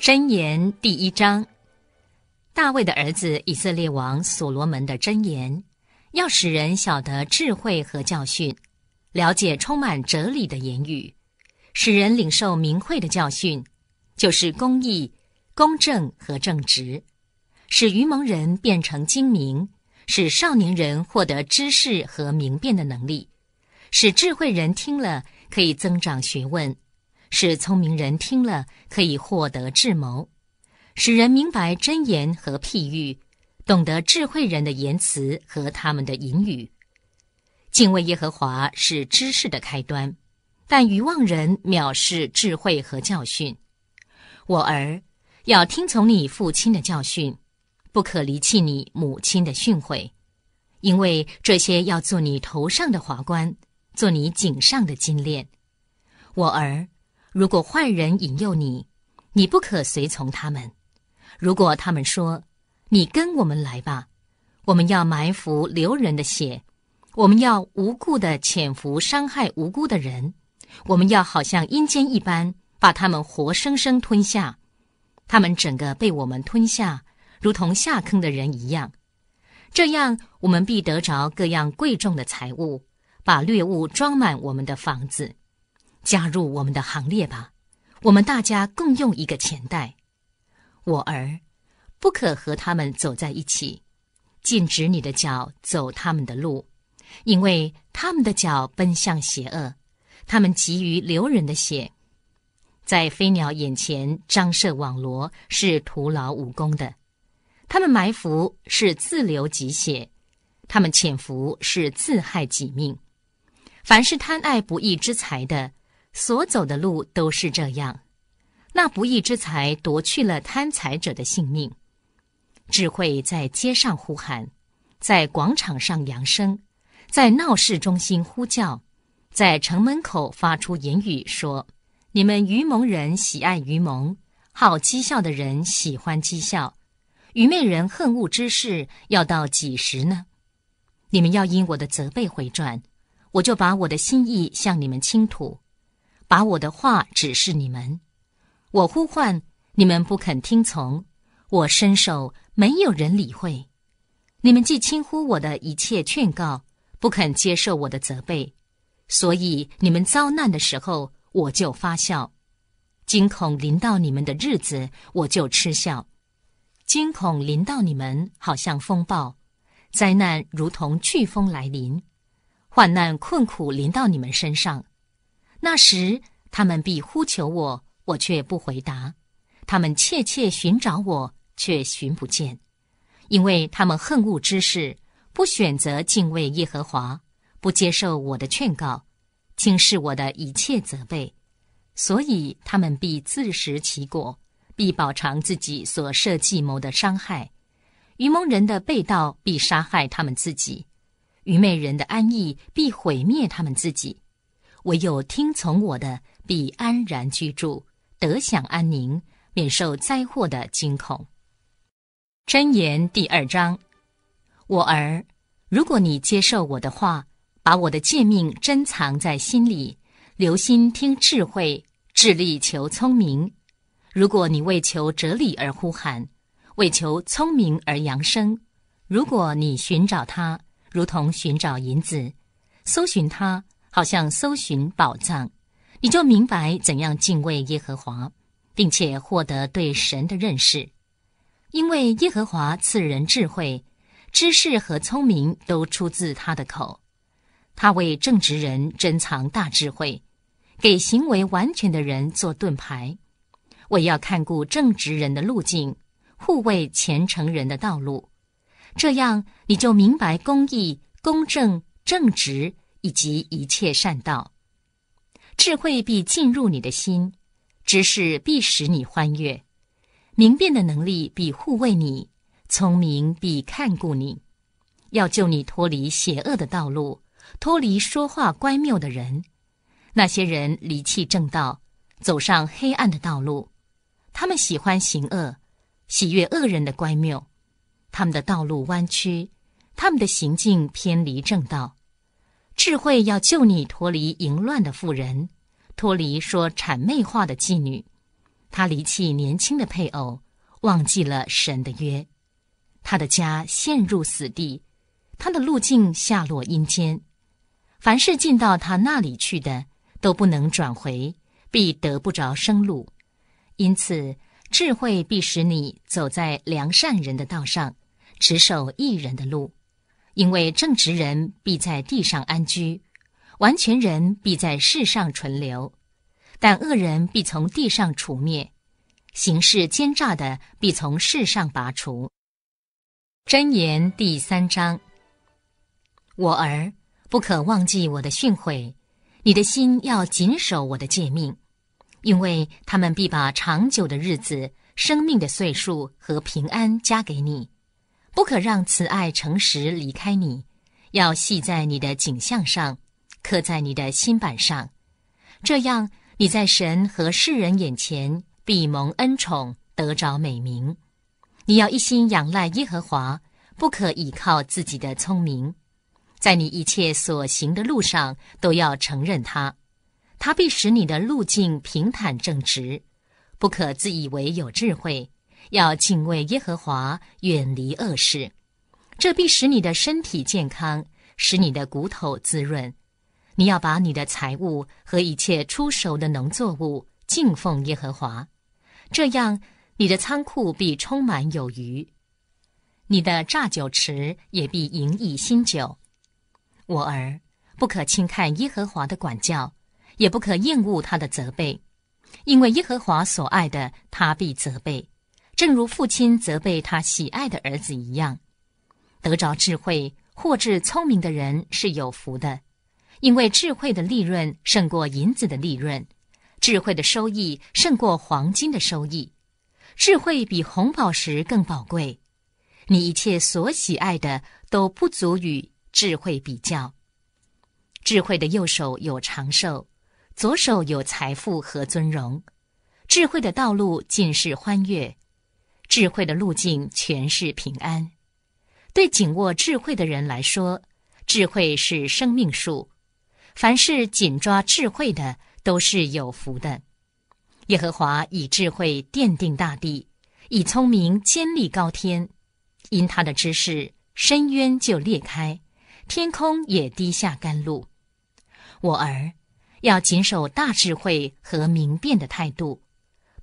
箴言第一章：大卫的儿子以色列王所罗门的箴言，要使人晓得智慧和教训，了解充满哲理的言语，使人领受明慧的教训，就是公义、公正和正直，使愚蒙人变成精明，使少年人获得知识和明辨的能力，使智慧人听了可以增长学问。使聪明人听了可以获得智谋，使人明白真言和譬喻，懂得智慧人的言辞和他们的隐语。敬畏耶和华是知识的开端，但愚妄人藐视智慧和教训。我儿，要听从你父亲的教训，不可离弃你母亲的训诲，因为这些要做你头上的华冠，做你颈上的金链。我儿。如果坏人引诱你，你不可随从他们。如果他们说：“你跟我们来吧，我们要埋伏流人的血，我们要无故的潜伏伤害无辜的人，我们要好像阴间一般把他们活生生吞下，他们整个被我们吞下，如同下坑的人一样。”这样，我们必得着各样贵重的财物，把掠物装满我们的房子。加入我们的行列吧，我们大家共用一个钱袋。我儿，不可和他们走在一起，禁止你的脚走他们的路，因为他们的脚奔向邪恶，他们急于流人的血。在飞鸟眼前张设网罗是徒劳无功的，他们埋伏是自流己血，他们潜伏是自害己命。凡是贪爱不义之财的。所走的路都是这样，那不义之财夺去了贪财者的性命。智慧在街上呼喊，在广场上扬声，在闹市中心呼叫，在城门口发出言语说：“你们愚蒙人喜爱愚蒙，好讥笑的人喜欢讥笑，愚昧人恨恶之事要到几时呢？”你们要因我的责备回转，我就把我的心意向你们倾吐。把我的话指示你们，我呼唤你们不肯听从，我伸手没有人理会，你们既轻忽我的一切劝告，不肯接受我的责备，所以你们遭难的时候我就发笑，惊恐临到你们的日子我就嗤笑，惊恐临到你们好像风暴，灾难如同飓风来临，患难困苦临到你们身上。那时，他们必呼求我，我却不回答；他们切切寻找我，却寻不见，因为他们恨恶之事，不选择敬畏耶和华，不接受我的劝告，轻视我的一切责备，所以他们必自食其果，必饱尝自己所设计谋的伤害；愚蒙人的被盗必杀害他们自己，愚昧人的安逸必毁灭他们自己。唯有听从我的，必安然居住，得享安宁，免受灾祸的惊恐。箴言第二章，我儿，如果你接受我的话，把我的诫命珍藏在心里，留心听智慧，致力求聪明。如果你为求哲理而呼喊，为求聪明而扬声，如果你寻找它，如同寻找银子，搜寻它。好像搜寻宝藏，你就明白怎样敬畏耶和华，并且获得对神的认识。因为耶和华赐人智慧、知识和聪明，都出自他的口。他为正直人珍藏大智慧，给行为完全的人做盾牌。我要看顾正直人的路径，护卫虔诚人的道路。这样，你就明白公义、公正、正直。以及一切善道，智慧必进入你的心，知识必使你欢悦，明辨的能力必护卫你，聪明必看顾你，要救你脱离邪恶的道路，脱离说话乖谬的人。那些人离弃正道，走上黑暗的道路，他们喜欢行恶，喜悦恶人的乖谬，他们的道路弯曲，他们的行径偏离正道。智慧要救你脱离淫乱的妇人，脱离说谄媚话的妓女。他离弃年轻的配偶，忘记了神的约。他的家陷入死地，他的路径下落阴间。凡是进到他那里去的，都不能转回，必得不着生路。因此，智慧必使你走在良善人的道上，持守一人的路。因为正直人必在地上安居，完全人必在世上存留，但恶人必从地上除灭，行事奸诈的必从世上拔除。箴言第三章。我儿，不可忘记我的训诲，你的心要谨守我的诫命，因为他们必把长久的日子、生命的岁数和平安加给你。不可让慈爱、诚实离开你，要系在你的颈项上，刻在你的心板上。这样，你在神和世人眼前必蒙恩宠，得着美名。你要一心仰赖耶和华，不可倚靠自己的聪明，在你一切所行的路上都要承认他，他必使你的路径平坦正直。不可自以为有智慧。要敬畏耶和华，远离恶事，这必使你的身体健康，使你的骨头滋润。你要把你的财物和一切出熟的农作物敬奉耶和华，这样你的仓库必充满有余，你的榨酒池也必盈溢新酒。我儿，不可轻看耶和华的管教，也不可厌恶他的责备，因为耶和华所爱的，他必责备。正如父亲责备他喜爱的儿子一样，得着智慧或至聪明的人是有福的，因为智慧的利润胜过银子的利润，智慧的收益胜过黄金的收益，智慧比红宝石更宝贵。你一切所喜爱的都不足与智慧比较。智慧的右手有长寿，左手有财富和尊荣。智慧的道路尽是欢悦。智慧的路径全是平安，对紧握智慧的人来说，智慧是生命树。凡是紧抓智慧的，都是有福的。耶和华以智慧奠定大地，以聪明坚立高天。因他的知识，深渊就裂开，天空也滴下甘露。我儿，要谨守大智慧和明辨的态度，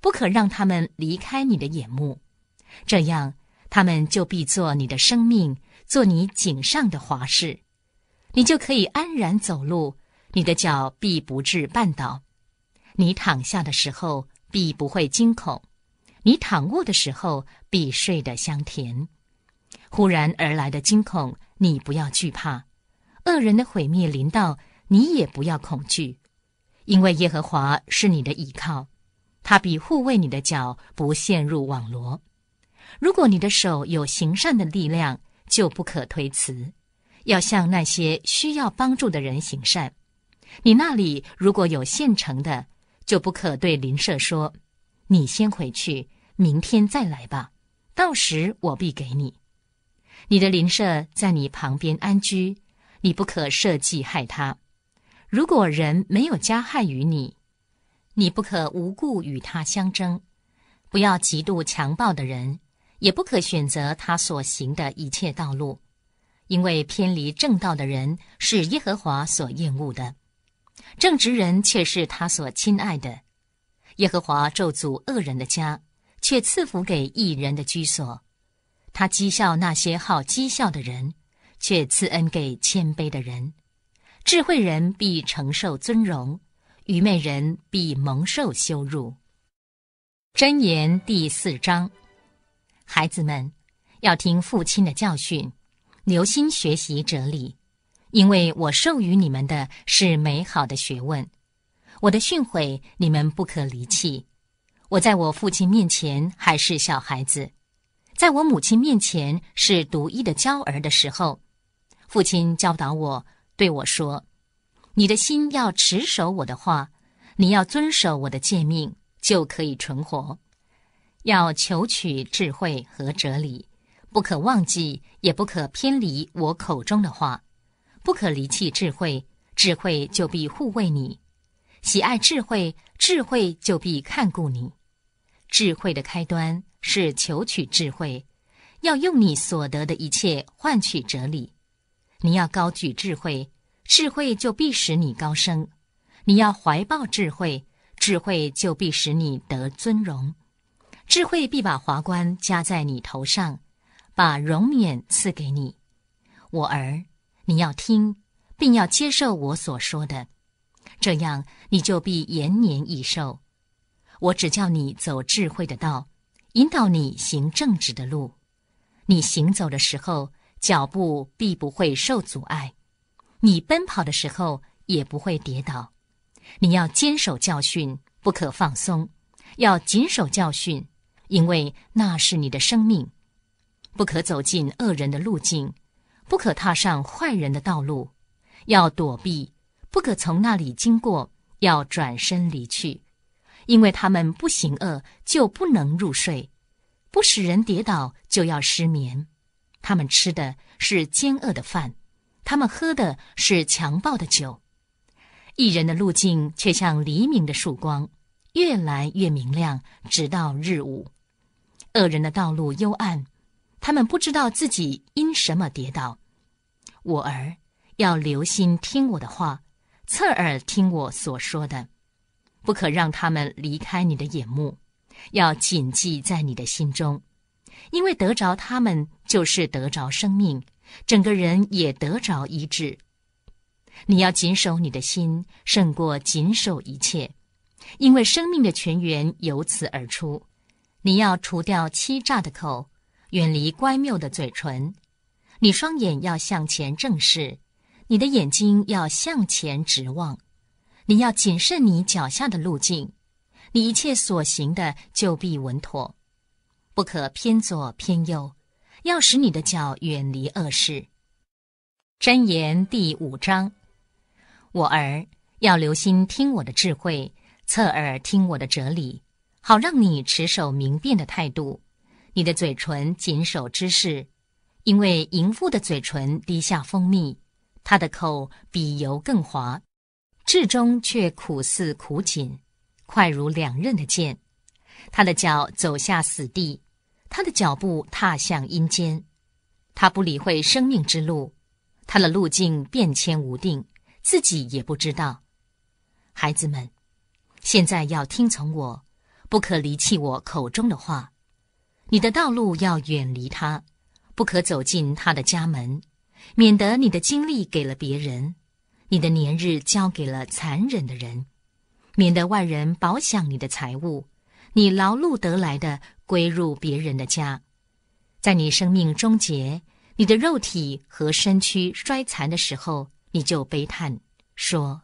不可让他们离开你的眼目。这样，他们就必做你的生命，做你颈上的华饰。你就可以安然走路，你的脚必不至绊倒。你躺下的时候，必不会惊恐；你躺卧的时候，必睡得香甜。忽然而来的惊恐，你不要惧怕；恶人的毁灭临到，你也不要恐惧，因为耶和华是你的依靠，他必护卫你的脚，不陷入网罗。如果你的手有行善的力量，就不可推辞，要向那些需要帮助的人行善。你那里如果有现成的，就不可对邻舍说：“你先回去，明天再来吧。”到时我必给你。你的邻舍在你旁边安居，你不可设计害他。如果人没有加害于你，你不可无故与他相争，不要嫉妒强暴的人。也不可选择他所行的一切道路，因为偏离正道的人是耶和华所厌恶的，正直人却是他所亲爱的。耶和华咒诅恶人的家，却赐福给义人的居所。他讥笑那些好讥笑的人，却赐恩给谦卑的人。智慧人必承受尊荣，愚昧人必蒙受羞辱。箴言第四章。孩子们，要听父亲的教训，留心学习哲理，因为我授予你们的是美好的学问。我的训诲你们不可离弃。我在我父亲面前还是小孩子，在我母亲面前是独一的娇儿的时候，父亲教导我，对我说：“你的心要持守我的话，你要遵守我的诫命，就可以存活。”要求取智慧和哲理，不可忘记，也不可偏离我口中的话；不可离弃智慧，智慧就必护卫你；喜爱智慧，智慧就必看顾你。智慧的开端是求取智慧，要用你所得的一切换取哲理。你要高举智慧，智慧就必使你高升；你要怀抱智慧，智慧就必使你得尊荣。智慧必把华冠加在你头上，把荣冕赐给你，我儿，你要听，并要接受我所说的，这样你就必延年益寿。我只叫你走智慧的道，引导你行正直的路，你行走的时候脚步必不会受阻碍，你奔跑的时候也不会跌倒。你要坚守教训，不可放松，要谨守教训。因为那是你的生命，不可走进恶人的路径，不可踏上坏人的道路，要躲避，不可从那里经过，要转身离去。因为他们不行恶，就不能入睡；不使人跌倒，就要失眠。他们吃的是奸恶的饭，他们喝的是强暴的酒。一人的路径却像黎明的曙光，越来越明亮，直到日午。恶人的道路幽暗，他们不知道自己因什么跌倒。我儿，要留心听我的话，侧耳听我所说的，不可让他们离开你的眼目，要谨记在你的心中，因为得着他们就是得着生命，整个人也得着医治。你要谨守你的心，胜过谨守一切，因为生命的泉源由此而出。你要除掉欺诈的口，远离乖谬的嘴唇。你双眼要向前正视，你的眼睛要向前直望。你要谨慎你脚下的路径，你一切所行的就必稳妥，不可偏左偏右，要使你的脚远离恶事。箴言第五章，我儿，要留心听我的智慧，侧耳听我的哲理。好让你持守明辨的态度，你的嘴唇谨守知识，因为淫妇的嘴唇滴下蜂蜜，她的口比油更滑，至中却苦似苦锦，快如两刃的剑。他的脚走下死地，他的脚步踏向阴间，他不理会生命之路，他的路径变迁无定，自己也不知道。孩子们，现在要听从我。不可离弃我口中的话，你的道路要远离他，不可走进他的家门，免得你的精力给了别人，你的年日交给了残忍的人，免得外人保享你的财物，你劳碌得来的归入别人的家，在你生命终结，你的肉体和身躯衰残的时候，你就悲叹说：“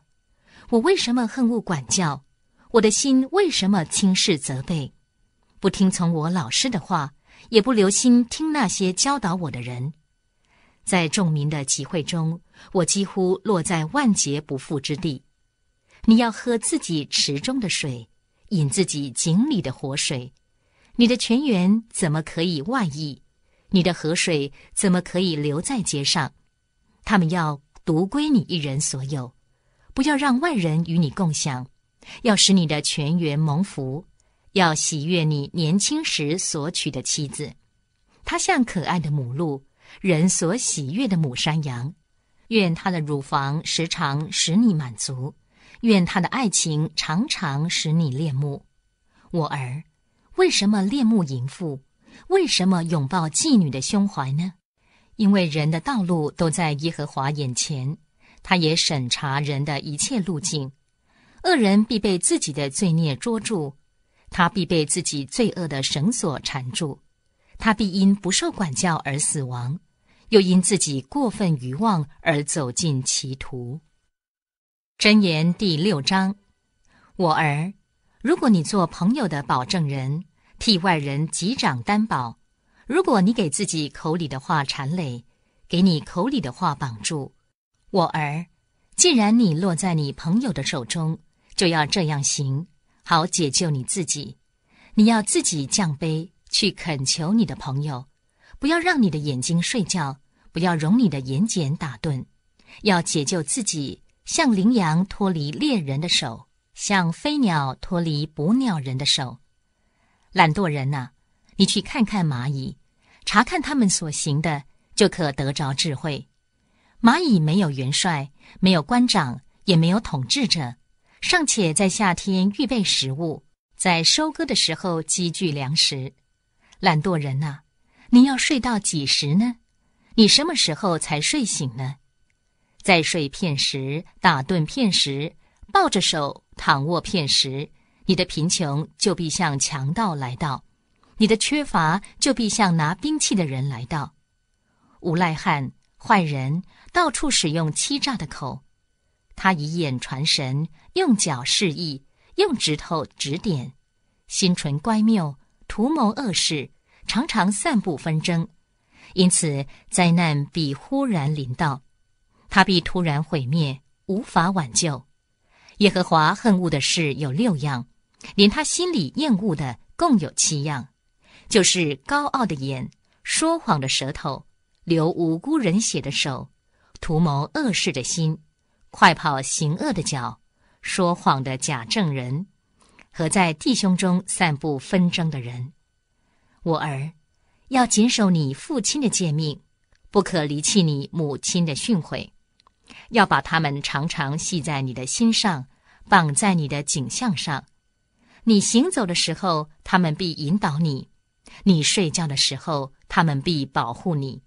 我为什么恨恶管教？”我的心为什么轻视责备，不听从我老师的话，也不留心听那些教导我的人？在众民的集会中，我几乎落在万劫不复之地。你要喝自己池中的水，饮自己井里的活水。你的泉源怎么可以外溢？你的河水怎么可以留在街上？他们要独归你一人所有，不要让外人与你共享。要使你的全员蒙福，要喜悦你年轻时所娶的妻子，她像可爱的母鹿，人所喜悦的母山羊。愿她的乳房时常使你满足，愿她的爱情常常使你恋慕。我儿，为什么恋慕淫妇？为什么拥抱妓女的胸怀呢？因为人的道路都在耶和华眼前，他也审查人的一切路径。恶人必被自己的罪孽捉住，他必被自己罪恶的绳索缠住，他必因不受管教而死亡，又因自己过分愚妄而走进歧途。箴言第六章：我儿，如果你做朋友的保证人，替外人击掌担保；如果你给自己口里的话缠累，给你口里的话绑住，我儿，既然你落在你朋友的手中，就要这样行，好解救你自己。你要自己降杯，去恳求你的朋友，不要让你的眼睛睡觉，不要容你的眼睑打盹，要解救自己，像羚羊脱离猎人的手，像飞鸟脱离捕鸟人的手。懒惰人呐，你去看看蚂蚁，查看他们所行的，就可得着智慧。蚂蚁没有元帅，没有官长，也没有统治者。尚且在夏天预备食物，在收割的时候积聚粮食。懒惰人呐，你要睡到几时呢？你什么时候才睡醒呢？在睡片时打盹，片时抱着手躺卧，片时，你的贫穷就必向强盗来到，你的缺乏就必向拿兵器的人来到。无赖汉、坏人到处使用欺诈的口，他以眼传神。用脚示意，用指头指点，心存乖谬，图谋恶事，常常散布纷争，因此灾难必忽然临到，他必突然毁灭，无法挽救。耶和华恨恶的事有六样，连他心里厌恶的共有七样，就是高傲的眼、说谎的舌头，流无辜人血的手，图谋恶事的心，快跑行恶的脚。说谎的假证人，和在弟兄中散布纷争的人，我儿，要谨守你父亲的诫命，不可离弃你母亲的训诲，要把他们常常系在你的心上，绑在你的颈项上。你行走的时候，他们必引导你；你睡觉的时候，他们必保护你；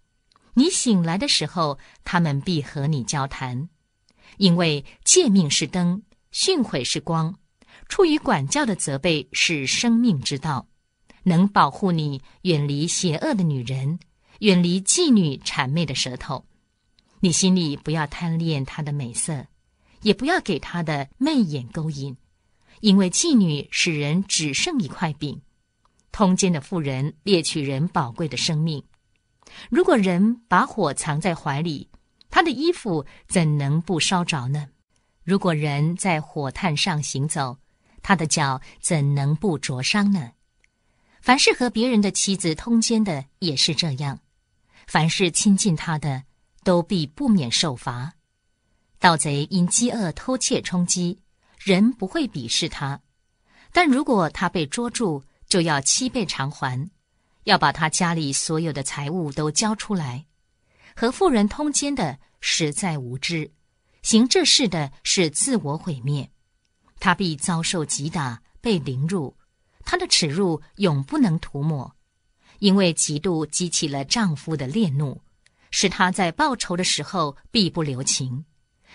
你醒来的时候，他们必和你交谈，因为诫命是灯。训悔是光，出于管教的责备是生命之道，能保护你远离邪恶的女人，远离妓女谄媚的舌头。你心里不要贪恋她的美色，也不要给她的媚眼勾引，因为妓女使人只剩一块饼。通奸的妇人猎取人宝贵的生命。如果人把火藏在怀里，他的衣服怎能不烧着呢？如果人在火炭上行走，他的脚怎能不灼伤呢？凡是和别人的妻子通奸的也是这样，凡是亲近他的都必不免受罚。盗贼因饥饿偷窃充饥，人不会鄙视他，但如果他被捉住，就要七倍偿还，要把他家里所有的财物都交出来。和富人通奸的实在无知。行这事的是自我毁灭，他必遭受极大被凌辱，他的耻辱永不能涂抹，因为嫉妒激起了丈夫的烈怒，使他在报仇的时候必不留情，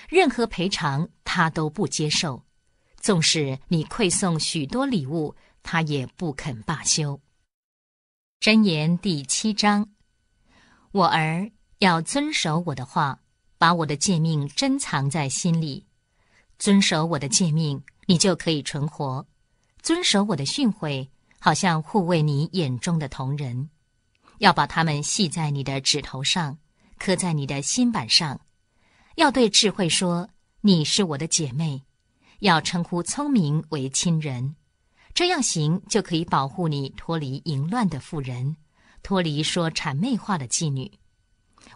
任何赔偿他都不接受，纵使你馈送许多礼物，他也不肯罢休。箴言第七章，我儿要遵守我的话。把我的诫命珍藏在心里，遵守我的诫命，你就可以存活；遵守我的训诲，好像护卫你眼中的同人，要把它们系在你的指头上，刻在你的心板上。要对智慧说：“你是我的姐妹。”要称呼聪明为亲人，这样行就可以保护你，脱离淫乱的妇人，脱离说谄媚话的妓女。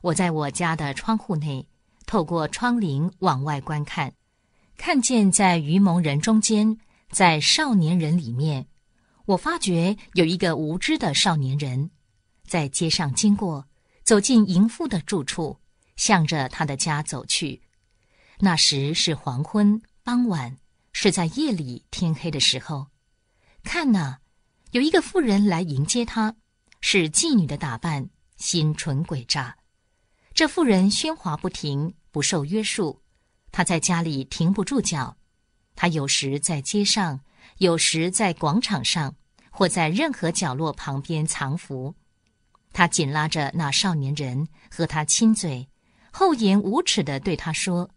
我在我家的窗户内。透过窗棂往外观看，看见在愚蒙人中间，在少年人里面，我发觉有一个无知的少年人，在街上经过，走进淫妇的住处，向着他的家走去。那时是黄昏，傍晚，是在夜里天黑的时候。看呐，有一个妇人来迎接他，是妓女的打扮，心纯诡诈。这妇人喧哗不停，不受约束。她在家里停不住脚，她有时在街上，有时在广场上，或在任何角落旁边藏伏。她紧拉着那少年人，和他亲嘴，厚颜无耻地对他说：“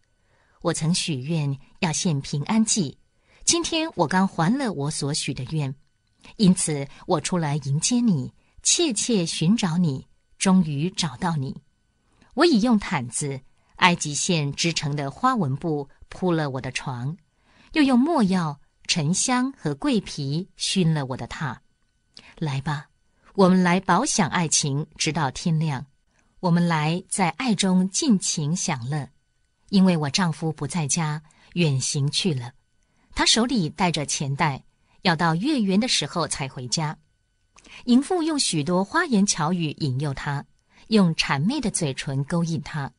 我曾许愿要献平安祭，今天我刚还了我所许的愿，因此我出来迎接你，切切寻找你，终于找到你。”我已用毯子、埃及线织成的花纹布铺了我的床，又用墨药、沉香和桂皮熏了我的榻。来吧，我们来饱享爱情，直到天亮。我们来在爱中尽情享乐，因为我丈夫不在家，远行去了。他手里带着钱袋，要到月圆的时候才回家。淫妇用许多花言巧语引诱他。用谄媚的嘴唇勾引他，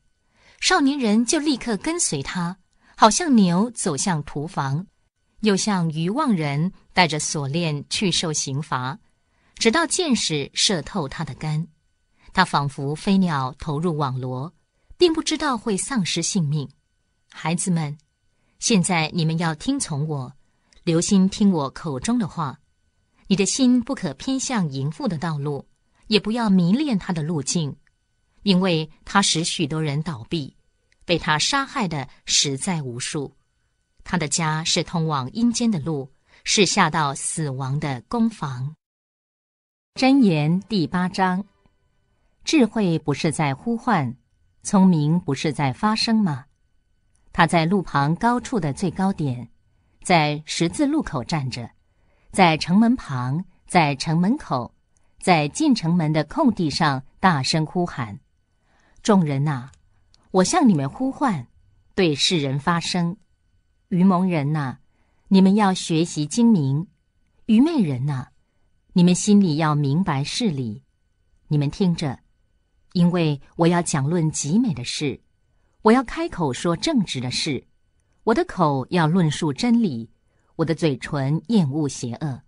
少年人就立刻跟随他，好像牛走向屠房，又像渔望人带着锁链去受刑罚，直到箭矢射透他的肝。他仿佛飞鸟投入网罗，并不知道会丧失性命。孩子们，现在你们要听从我，留心听我口中的话，你的心不可偏向淫妇的道路。也不要迷恋他的路径，因为他使许多人倒闭，被他杀害的实在无数。他的家是通往阴间的路，是下到死亡的工房。箴言第八章：智慧不是在呼唤，聪明不是在发声吗？他在路旁高处的最高点，在十字路口站着，在城门旁，在城门口。在进城门的空地上大声呼喊：“众人呐，我向你们呼唤，对世人发声。愚蒙人呐，你们要学习精明；愚昧人呐，你们心里要明白事理。你们听着，因为我要讲论极美的事，我要开口说正直的事。我的口要论述真理，我的嘴唇厌恶邪恶。”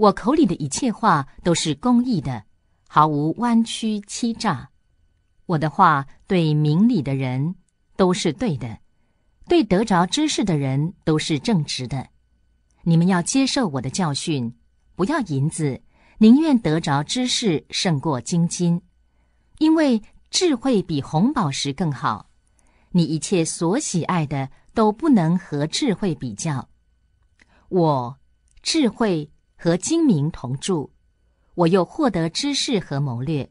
我口里的一切话都是公义的，毫无弯曲欺诈。我的话对明理的人都是对的，对得着知识的人都是正直的。你们要接受我的教训，不要银子，宁愿得着知识胜过金金，因为智慧比红宝石更好。你一切所喜爱的都不能和智慧比较。我，智慧。和精明同住，我又获得知识和谋略。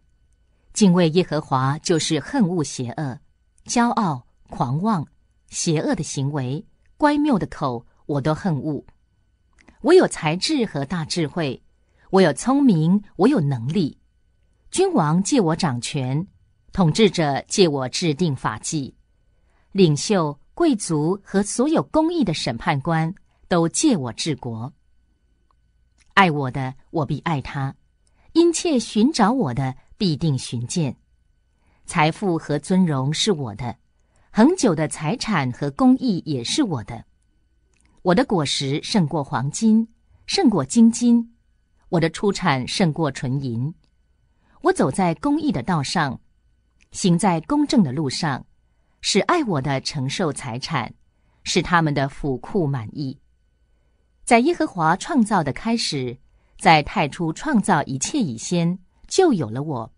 敬畏耶和华就是恨恶邪恶、骄傲、狂妄、邪恶的行为、乖谬的口，我都恨恶。我有才智和大智慧，我有聪明，我有能力。君王借我掌权，统治者借我制定法纪，领袖、贵族和所有公义的审判官都借我治国。爱我的，我必爱他；殷切寻找我的，必定寻见。财富和尊荣是我的，恒久的财产和公益也是我的。我的果实胜过黄金，胜过金金；我的出产胜过纯银。我走在公益的道上，行在公正的路上，使爱我的承受财产，使他们的府库满意。在耶和华创造的开始，在太初创造一切以先，就有了我。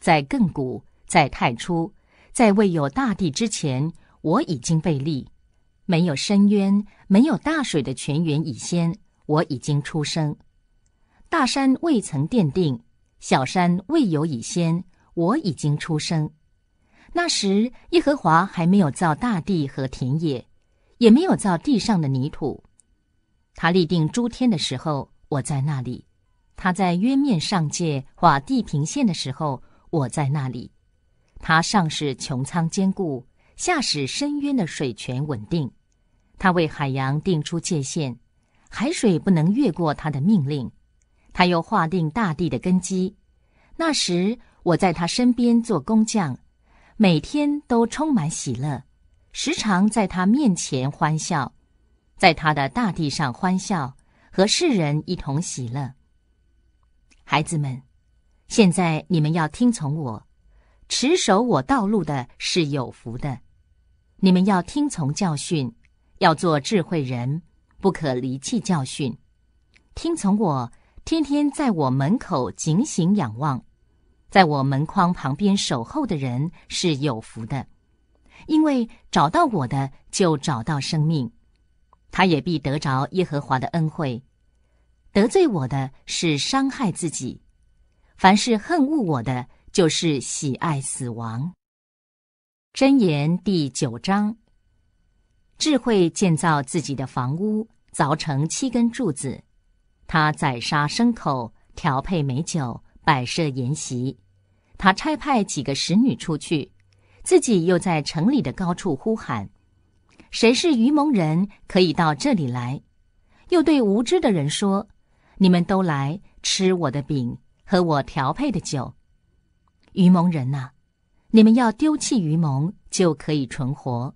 在亘古，在太初，在未有大地之前，我已经被立。没有深渊，没有大水的泉源以先，我已经出生。大山未曾奠定，小山未有以先，我已经出生。那时，耶和华还没有造大地和田野，也没有造地上的泥土。他立定诸天的时候，我在那里；他在渊面上界画地平线的时候，我在那里；他上使穹苍坚固，下使深渊的水泉稳定；他为海洋定出界限，海水不能越过他的命令；他又划定大地的根基。那时，我在他身边做工匠，每天都充满喜乐，时常在他面前欢笑。在他的大地上欢笑，和世人一同喜乐。孩子们，现在你们要听从我，持守我道路的是有福的。你们要听从教训，要做智慧人，不可离弃教训。听从我，天天在我门口警醒仰望，在我门框旁边守候的人是有福的，因为找到我的就找到生命。他也必得着耶和华的恩惠。得罪我的是伤害自己；凡是恨恶我的，就是喜爱死亡。箴言第九章。智慧建造自己的房屋，凿成七根柱子。他宰杀牲口，调配美酒，摆设筵席。他差派几个使女出去，自己又在城里的高处呼喊。谁是愚蒙人，可以到这里来；又对无知的人说：“你们都来吃我的饼和我调配的酒。”愚蒙人呐，你们要丢弃愚蒙，就可以存活，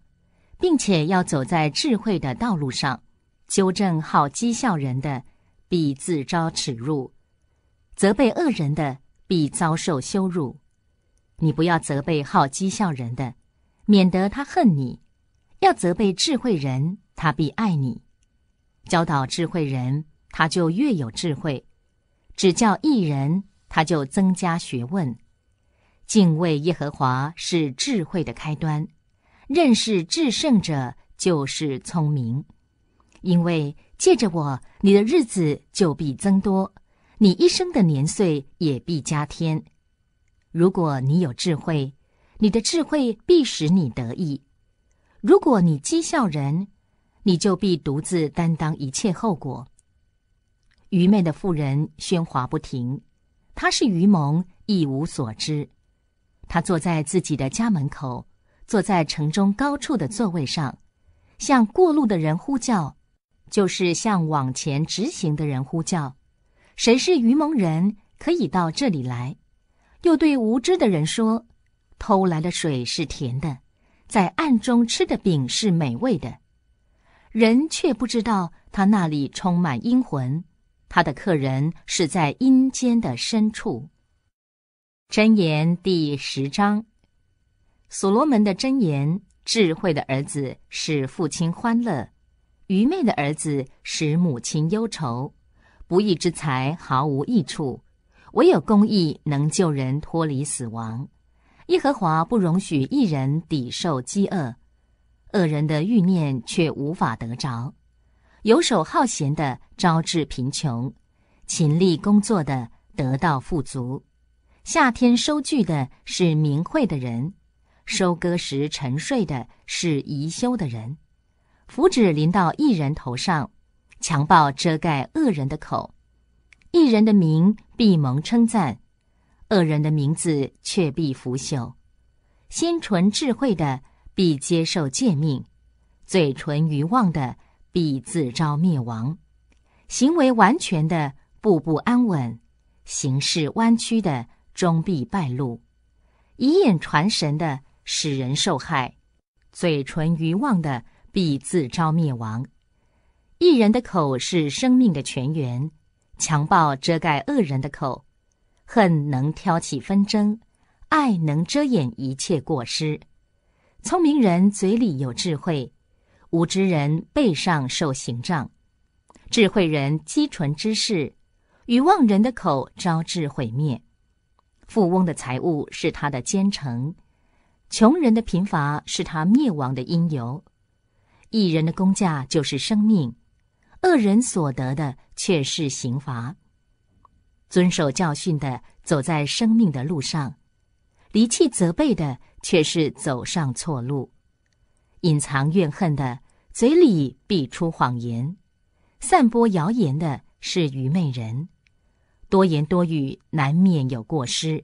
并且要走在智慧的道路上。纠正好讥笑人的，必自招耻辱；责备恶人的，必遭受羞辱。你不要责备好讥笑人的，免得他恨你。要责备智慧人，他必爱你；教导智慧人，他就越有智慧；只教一人，他就增加学问；敬畏耶和华是智慧的开端；认识至圣者就是聪明；因为借着我，你的日子就必增多，你一生的年岁也必加添。如果你有智慧，你的智慧必使你得意。如果你讥笑人，你就必独自担当一切后果。愚昧的妇人喧哗不停，她是愚蒙，一无所知。她坐在自己的家门口，坐在城中高处的座位上，向过路的人呼叫，就是向往前直行的人呼叫。谁是愚蒙人，可以到这里来？又对无知的人说：“偷来的水是甜的。”在暗中吃的饼是美味的，人却不知道他那里充满阴魂，他的客人是在阴间的深处。箴言第十章，所罗门的箴言：智慧的儿子使父亲欢乐，愚昧的儿子使母亲忧愁。不义之财毫无益处，唯有公义能救人脱离死亡。耶和华不容许一人抵受饥饿，恶人的欲念却无法得着。游手好闲的招致贫穷，勤力工作的得到富足。夏天收据的是明慧的人，收割时沉睡的是宜修的人。福祉临到一人头上，强暴遮盖恶人的口，一人的名必蒙称赞。恶人的名字却必腐朽，心纯智慧的必接受诫命，嘴唇愚妄的必自招灭亡，行为完全的步步安稳，行事弯曲的终必败露，以眼传神的使人受害，嘴唇愚妄的必自招灭亡。一人的口是生命的泉源，强暴遮盖恶人的口。恨能挑起纷争，爱能遮掩一切过失。聪明人嘴里有智慧，无知人背上受刑杖。智慧人积存知识，愚妄人的口招致毁灭。富翁的财物是他的奸臣，穷人的贫乏是他灭亡的因由。一人的工价就是生命，恶人所得的却是刑罚。遵守教训的走在生命的路上，离弃责备的却是走上错路，隐藏怨恨的嘴里必出谎言，散播谣言的是愚昧人，多言多语难免有过失，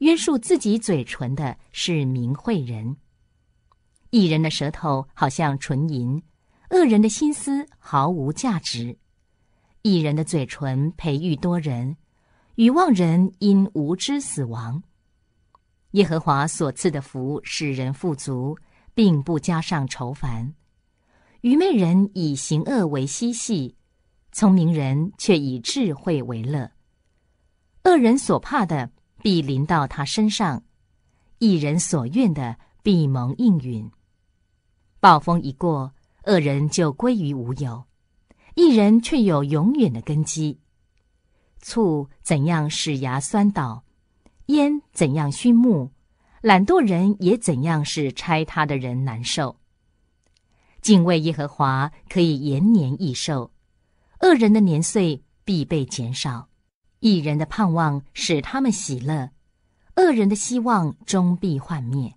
约束自己嘴唇的是明慧人。一人的舌头好像纯银，恶人的心思毫无价值。一人的嘴唇培育多人。愚妄人因无知死亡。耶和华所赐的福使人富足，并不加上愁烦。愚昧人以行恶为嬉戏，聪明人却以智慧为乐。恶人所怕的必临到他身上，一人所愿的必蒙应允。暴风一过，恶人就归于无有，一人却有永远的根基。醋怎样使牙酸倒？烟怎样熏木？懒惰人也怎样使拆他的人难受？敬畏耶和华可以延年益寿，恶人的年岁必被减少。一人的盼望使他们喜乐，恶人的希望终必幻灭。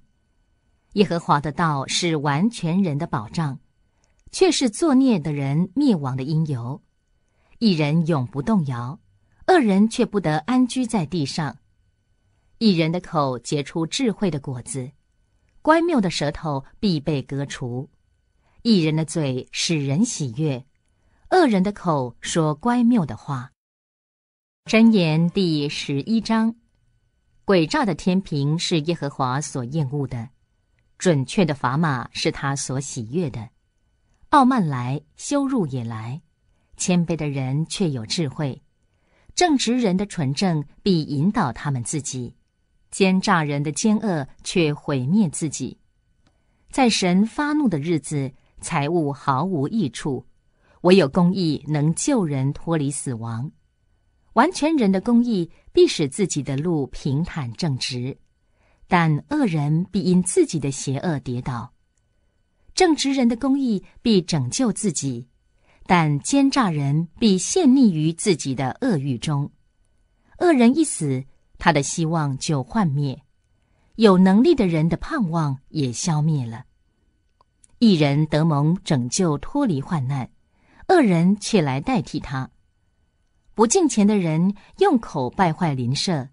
耶和华的道是完全人的保障，却是作孽的人灭亡的因由。一人永不动摇。恶人却不得安居在地上，一人的口结出智慧的果子，乖谬的舌头必被革除；一人的嘴使人喜悦，恶人的口说乖谬的话。箴言第十一章：诡诈的天平是耶和华所厌恶的，准确的砝码是他所喜悦的。傲慢来，羞辱也来，谦卑的人却有智慧。正直人的纯正必引导他们自己，奸诈人的奸恶却毁灭自己。在神发怒的日子，财物毫无益处，唯有公益能救人脱离死亡。完全人的公益必使自己的路平坦正直，但恶人必因自己的邪恶跌倒。正直人的公益必拯救自己。但奸诈人必陷溺于自己的恶欲中，恶人一死，他的希望就幻灭，有能力的人的盼望也消灭了。一人得蒙拯救，脱离患难，恶人却来代替他。不敬钱的人用口败坏邻舍，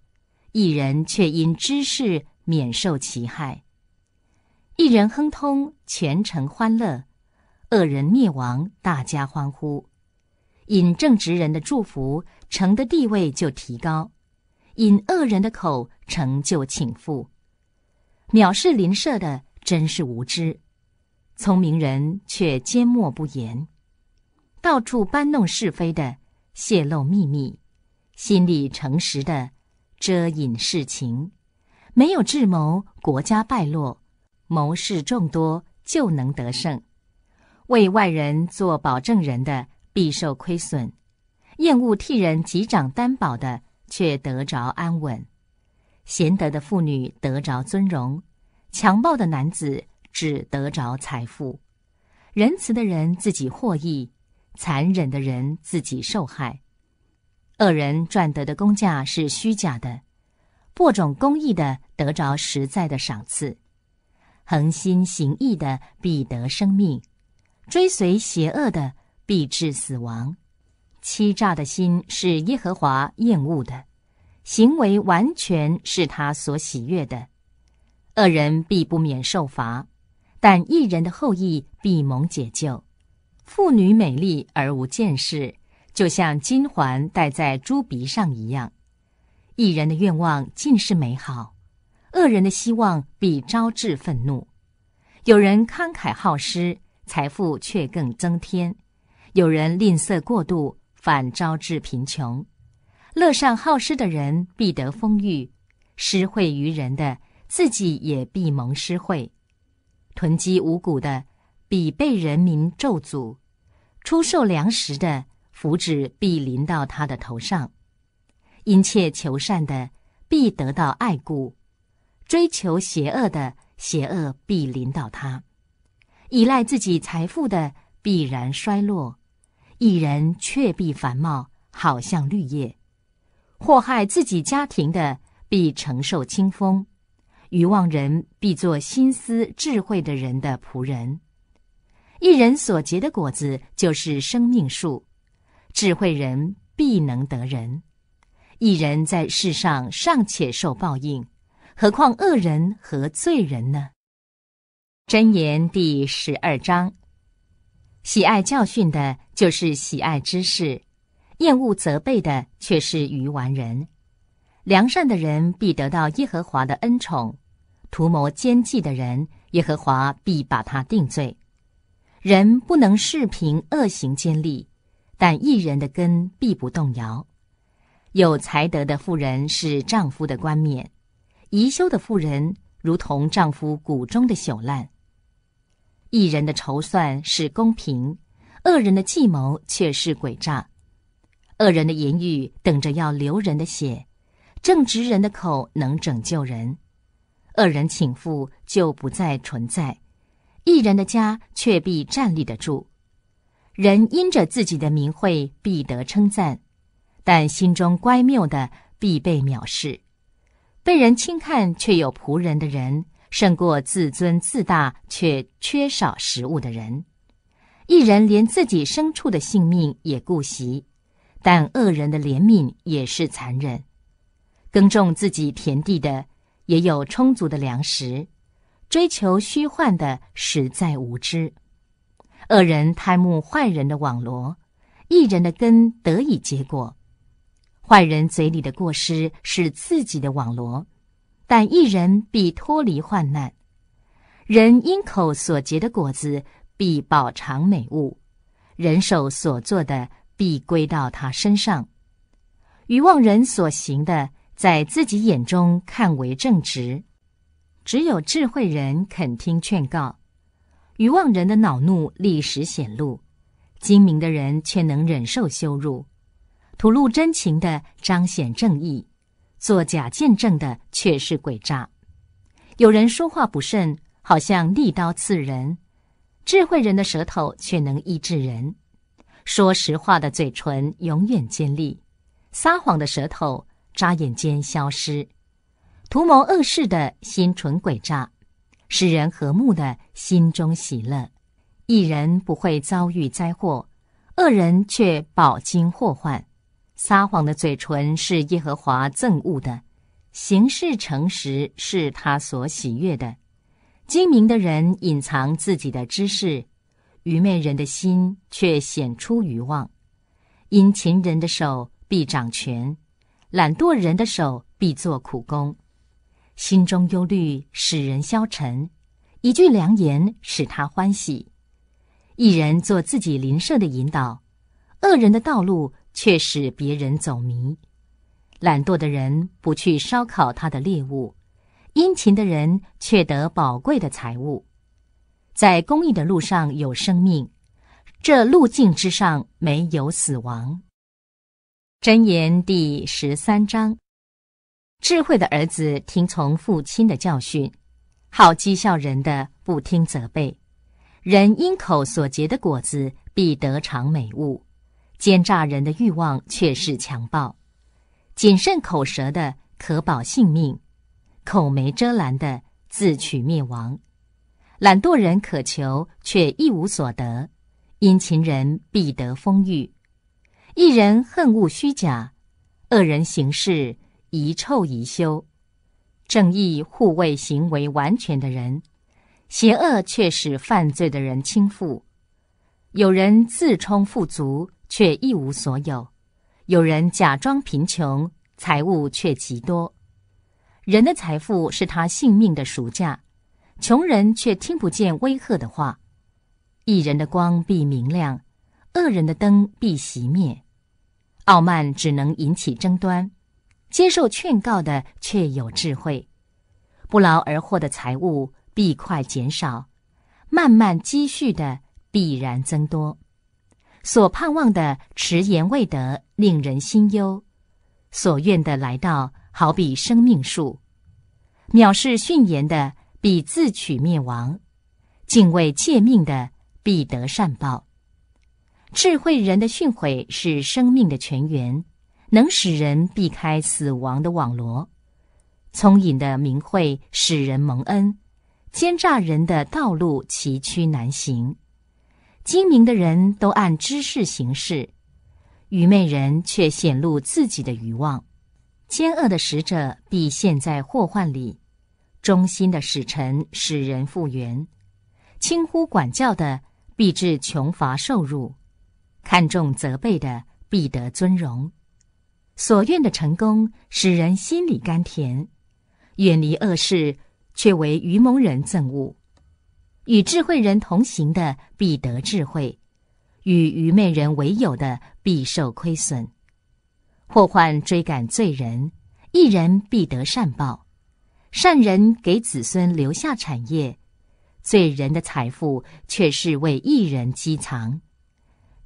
一人却因知事免受其害。一人亨通，全城欢乐。恶人灭亡，大家欢呼；引正直人的祝福，成的地位就提高；引恶人的口，成就倾覆。藐视邻舍的，真是无知；聪明人却缄默不言，到处搬弄是非的，泄露秘密；心里诚实的，遮隐世情；没有智谋，国家败落；谋士众多，就能得胜。为外人做保证人的必受亏损，厌恶替人集掌担保的却得着安稳，贤德的妇女得着尊荣，强暴的男子只得着财富，仁慈的人自己获益，残忍的人自己受害，恶人赚得的工价是虚假的，播种公益的得着实在的赏赐，恒心行义的必得生命。追随邪恶的，必致死亡；欺诈的心是耶和华厌恶的，行为完全是他所喜悦的。恶人必不免受罚，但一人的后裔必蒙解救。妇女美丽而无见识，就像金环戴在猪鼻上一样。一人的愿望尽是美好，恶人的希望必招致愤怒。有人慷慨好施。财富却更增添，有人吝啬过度，反招致贫穷；乐善好施的人必得丰裕，施惠于人的自己也必蒙施惠；囤积五谷的，必被人民咒诅；出售粮食的，福祉必临到他的头上；殷切求善的，必得到爱顾；追求邪恶的，邪恶必临到他。依赖自己财富的必然衰落，一人却必繁茂，好像绿叶；祸害自己家庭的必承受清风。愚妄人必做心思智慧的人的仆人。一人所结的果子就是生命树。智慧人必能得人。一人在世上尚且受报应，何况恶人和罪人呢？箴言第十二章：喜爱教训的，就是喜爱知识；厌恶责备的，却是愚顽人。良善的人必得到耶和华的恩宠；图谋奸计的人，耶和华必把他定罪。人不能视凭恶行坚立，但一人的根必不动摇。有才德的妇人是丈夫的冠冕；宜修的妇人如同丈夫骨中的朽烂。一人的筹算是公平，恶人的计谋却是诡诈。恶人的言语等着要流人的血，正直人的口能拯救人。恶人请复就不再存在，一人的家却必站立得住。人因着自己的名讳必得称赞，但心中乖谬的必被藐视。被人轻看却有仆人的人。胜过自尊自大却缺少食物的人，一人连自己牲畜的性命也顾惜，但恶人的怜悯也是残忍。耕种自己田地的也有充足的粮食，追求虚幻的实在无知。恶人贪慕坏人的网罗，一人的根得以结果，坏人嘴里的过失是自己的网罗。但一人必脱离患难，人因口所结的果子必饱尝美物，人手所做的必归到他身上。愚妄人所行的，在自己眼中看为正直，只有智慧人肯听劝告。愚妄人的恼怒立时显露，精明的人却能忍受羞辱，吐露真情的彰显正义。作假见证的却是诡诈，有人说话不慎，好像利刀刺人；智慧人的舌头却能医治人。说实话的嘴唇永远尖利，撒谎的舌头眨眼间消失。图谋恶事的心存诡诈，使人和睦的心中喜乐，一人不会遭遇灾祸，恶人却饱经祸患。撒谎的嘴唇是耶和华憎恶的，行事诚实是他所喜悦的。精明的人隐藏自己的知识，愚昧人的心却显出愚妄。殷勤人的手必掌权，懒惰人的手必做苦工。心中忧虑使人消沉，一句良言使他欢喜。一人做自己邻舍的引导，恶人的道路。却使别人走迷。懒惰的人不去烧烤他的猎物，殷勤的人却得宝贵的财物。在公益的路上有生命，这路径之上没有死亡。真言第十三章：智慧的儿子听从父亲的教训，好讥笑人的不听责备，人因口所结的果子必得尝美物。奸诈人的欲望却是强暴，谨慎口舌的可保性命，口没遮拦的自取灭亡。懒惰人渴求却一无所得，殷勤人必得丰裕。一人恨恶虚假，恶人行事遗臭遗羞。正义护卫行为完全的人，邪恶却使犯罪的人倾覆。有人自充富足。却一无所有。有人假装贫穷，财物却极多。人的财富是他性命的暑假，穷人却听不见威吓的话。一人的光必明亮，恶人的灯必熄灭。傲慢只能引起争端，接受劝告的却有智慧。不劳而获的财物必快减少，慢慢积蓄的必然增多。所盼望的迟延未得，令人心忧；所愿的来到，好比生命树。藐视训言的，必自取灭亡；敬畏诫命的，必得善报。智慧人的训诲是生命的泉源，能使人避开死亡的网罗。聪颖的明慧使人蒙恩，奸诈人的道路崎岖难行。精明的人都按知识行事，愚昧人却显露自己的愚妄。奸恶的使者必陷在祸患里，忠心的使臣使人复原。轻忽管教的必致穷乏受辱，看重责备的必得尊荣。所愿的成功使人心里甘甜，远离恶事却为愚蒙人憎恶。与智慧人同行的必得智慧，与愚昧人为友的必受亏损。祸患追赶罪人，一人必得善报。善人给子孙留下产业，罪人的财富却是为一人积藏。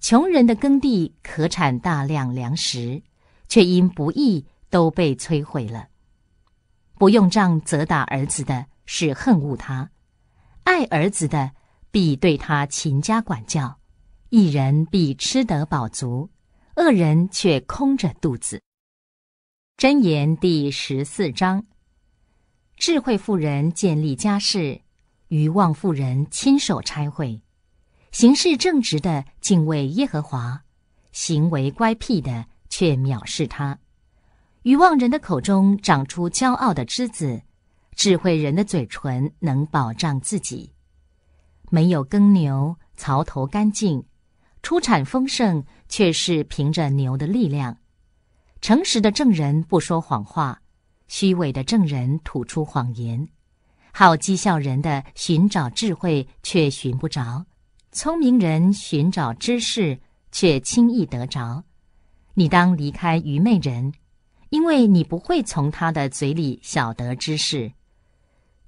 穷人的耕地可产大量粮食，却因不义都被摧毁了。不用杖责打儿子的是恨恶他。爱儿子的，必对他勤加管教；一人必吃得饱足，恶人却空着肚子。箴言第十四章：智慧妇人建立家室，愚妄妇人亲手拆毁。行事正直的敬畏耶和华，行为乖僻的却藐视他。愚妄人的口中长出骄傲的枝子。智慧人的嘴唇能保障自己，没有耕牛，槽头干净，出产丰盛，却是凭着牛的力量。诚实的证人不说谎话，虚伪的证人吐出谎言。好讥笑人的寻找智慧却寻不着，聪明人寻找知识却轻易得着。你当离开愚昧人，因为你不会从他的嘴里晓得知识。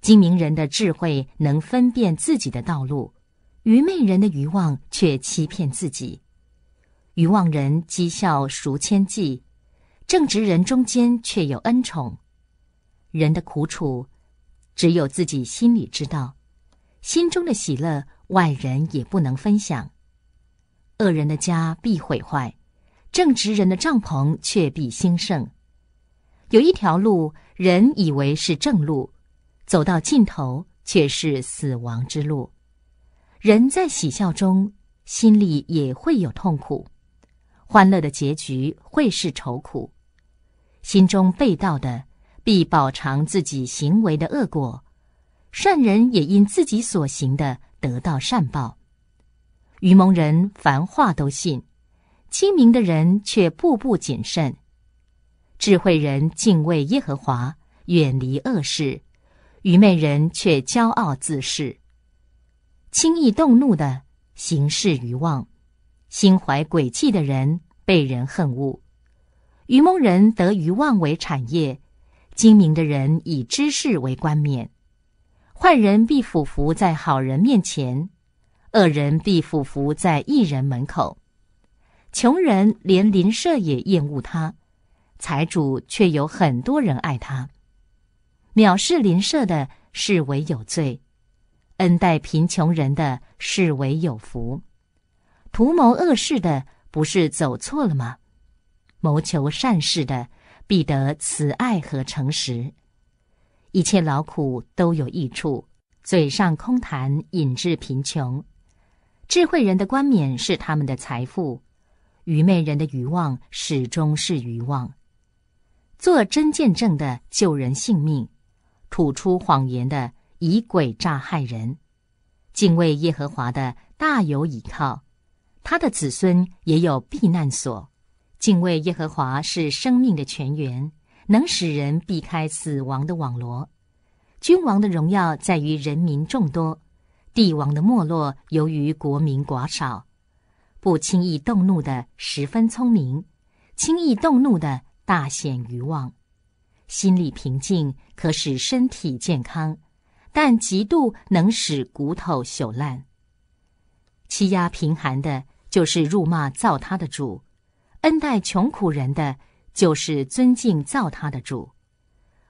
精明人的智慧能分辨自己的道路，愚昧人的愚妄却欺骗自己。愚妄人讥笑赎千计，正直人中间却有恩宠。人的苦楚只有自己心里知道，心中的喜乐外人也不能分享。恶人的家必毁坏，正直人的帐篷却必兴盛。有一条路，人以为是正路。走到尽头却是死亡之路。人在喜笑中，心里也会有痛苦；欢乐的结局会是愁苦。心中被盗的，必饱尝自己行为的恶果；善人也因自己所行的得到善报。愚蒙人凡话都信，清明的人却步步谨慎；智慧人敬畏耶和华，远离恶事。愚昧人却骄傲自恃，轻易动怒的行事愚妄，心怀诡计的人被人恨恶，愚蒙人得愚妄为产业，精明的人以知识为冠冕，坏人必俯伏在好人面前，恶人必俯伏在异人门口，穷人连邻舍也厌恶他，财主却有很多人爱他。藐视邻舍的是为有罪，恩待贫穷人的视为有福，图谋恶事的不是走错了吗？谋求善事的必得慈爱和诚实，一切劳苦都有益处。嘴上空谈引致贫穷。智慧人的冠冕是他们的财富，愚昧人的愚妄始终是愚妄。做真见证的救人性命。吐出谎言的以诡诈害人，敬畏耶和华的大有倚靠，他的子孙也有避难所。敬畏耶和华是生命的泉源，能使人避开死亡的网罗。君王的荣耀在于人民众多，帝王的没落由于国民寡少。不轻易动怒的十分聪明，轻易动怒的大显愚妄。心理平静可使身体健康，但极度能使骨头朽烂。欺压贫寒的，就是辱骂造他的主；恩待穷苦人的，就是尊敬造他的主。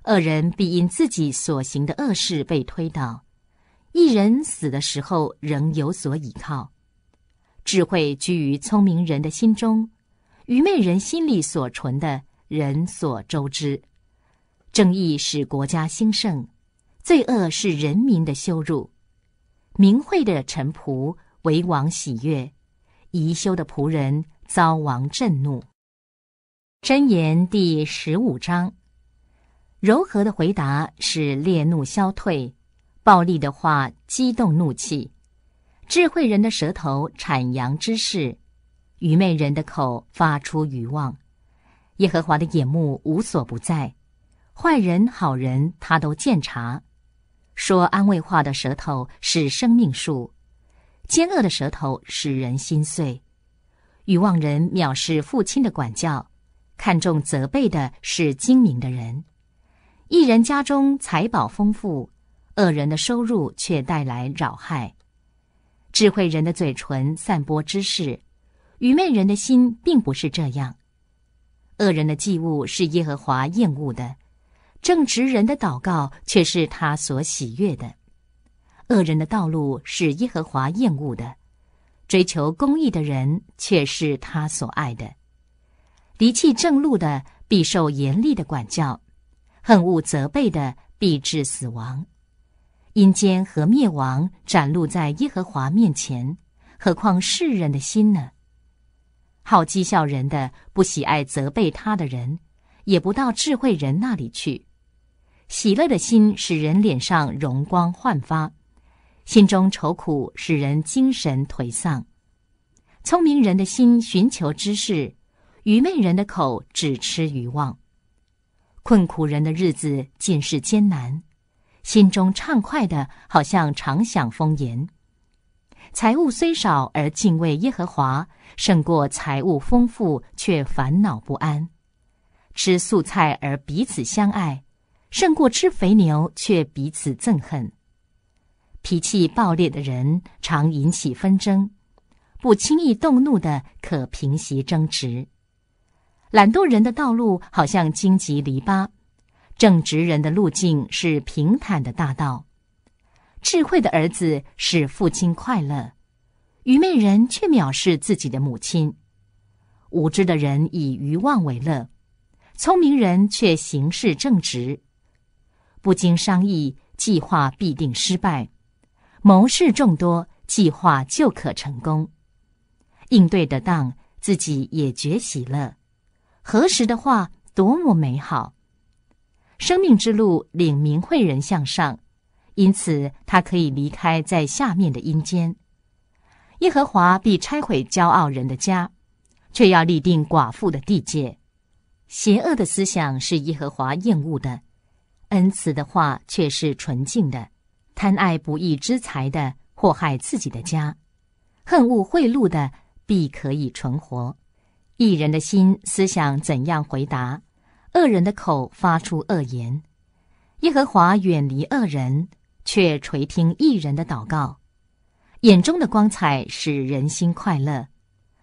恶人必因自己所行的恶事被推倒。一人死的时候仍有所倚靠。智慧居于聪明人的心中，愚昧人心里所存的，人所周知。正义使国家兴盛，罪恶是人民的羞辱。明慧的臣仆为王喜悦，宜羞的仆人遭王震怒。箴言第十五章：柔和的回答使烈怒消退，暴力的话激动怒气。智慧人的舌头产扬知识，愚昧人的口发出愚妄。耶和华的眼目无所不在。坏人、好人，他都鉴察。说安慰话的舌头是生命树，奸恶的舌头使人心碎。欲妄人藐视父亲的管教，看重责备的是精明的人。一人家中财宝丰富，恶人的收入却带来扰害。智慧人的嘴唇散播知识，愚昧人的心并不是这样。恶人的祭物是耶和华厌恶的。正直人的祷告却是他所喜悦的，恶人的道路是耶和华厌恶的，追求公义的人却是他所爱的，离弃正路的必受严厉的管教，恨恶责备的必致死亡，阴间和灭亡展露在耶和华面前，何况世人的心呢？好讥笑人的不喜爱责备他的人，也不到智慧人那里去。喜乐的心使人脸上容光焕发，心中愁苦使人精神颓丧。聪明人的心寻求知识，愚昧人的口只吃欲望。困苦人的日子尽是艰难，心中畅快的好像常享丰盈。财物虽少而敬畏耶和华，胜过财物丰富却烦恼不安。吃素菜而彼此相爱。胜过吃肥牛，却彼此憎恨。脾气暴烈的人常引起纷争，不轻易动怒的可平息争执。懒惰人的道路好像荆棘篱笆，正直人的路径是平坦的大道。智慧的儿子使父亲快乐，愚昧人却藐视自己的母亲。无知的人以愚妄为乐，聪明人却行事正直。不经商议，计划必定失败；谋士众多，计划就可成功。应对得当，自己也觉喜乐。何时的话，多么美好！生命之路领明慧人向上，因此他可以离开在下面的阴间。耶和华必拆毁骄傲人的家，却要立定寡妇的地界。邪恶的思想是耶和华厌恶的。恩慈的话却是纯净的，贪爱不义之财的祸害自己的家，恨恶贿赂的必可以存活。一人的心思想怎样回答，恶人的口发出恶言。耶和华远离恶人，却垂听一人的祷告。眼中的光彩使人心快乐，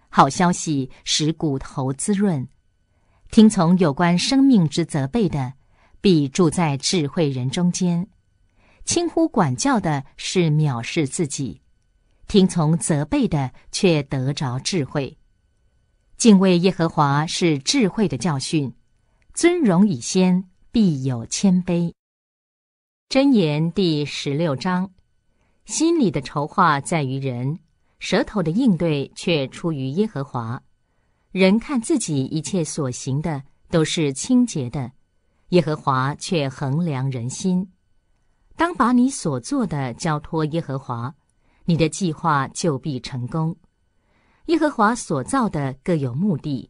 好消息使骨头滋润。听从有关生命之责备的。必住在智慧人中间，轻呼管教的是藐视自己，听从责备的却得着智慧。敬畏耶和华是智慧的教训，尊荣以先必有谦卑。箴言第十六章：心里的筹划在于人，舌头的应对却出于耶和华。人看自己一切所行的都是清洁的。耶和华却衡量人心。当把你所做的交托耶和华，你的计划就必成功。耶和华所造的各有目的，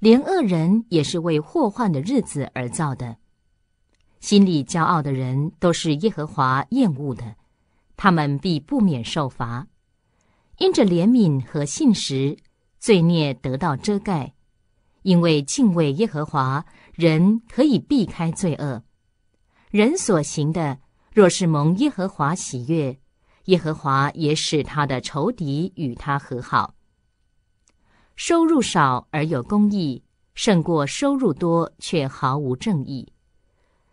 连恶人也是为祸患的日子而造的。心里骄傲的人都是耶和华厌恶的，他们必不免受罚。因着怜悯和信实，罪孽得到遮盖，因为敬畏耶和华。人可以避开罪恶，人所行的若是蒙耶和华喜悦，耶和华也使他的仇敌与他和好。收入少而有公义，胜过收入多却毫无正义。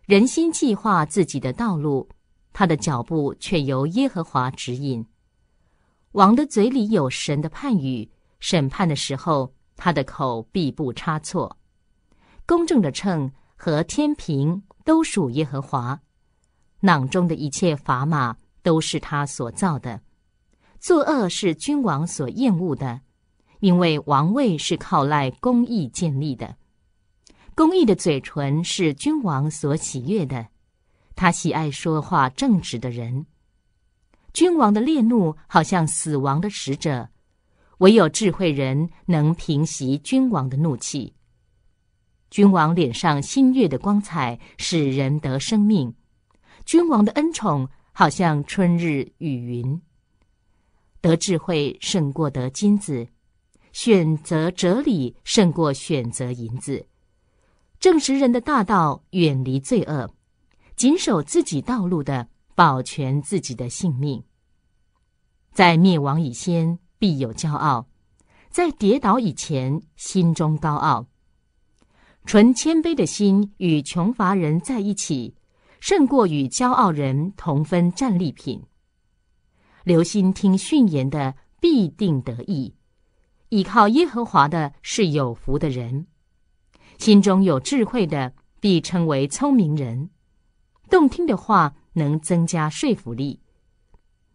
人心计划自己的道路，他的脚步却由耶和华指引。王的嘴里有神的判语，审判的时候，他的口必不差错。公正的秤和天平都属耶和华，囊中的一切砝码都是他所造的。作恶是君王所厌恶的，因为王位是靠赖公义建立的。公义的嘴唇是君王所喜悦的，他喜爱说话正直的人。君王的烈怒好像死亡的使者，唯有智慧人能平息君王的怒气。君王脸上新月的光彩使人得生命，君王的恩宠好像春日雨云。得智慧胜过得金子，选择哲理胜过选择银子，正直人的大道远离罪恶，谨守自己道路的保全自己的性命。在灭亡以前必有骄傲，在跌倒以前心中高傲。纯谦卑的心与穷乏人在一起，胜过与骄傲人同分战利品。留心听训言的必定得意；倚靠耶和华的是有福的人。心中有智慧的必称为聪明人，动听的话能增加说服力。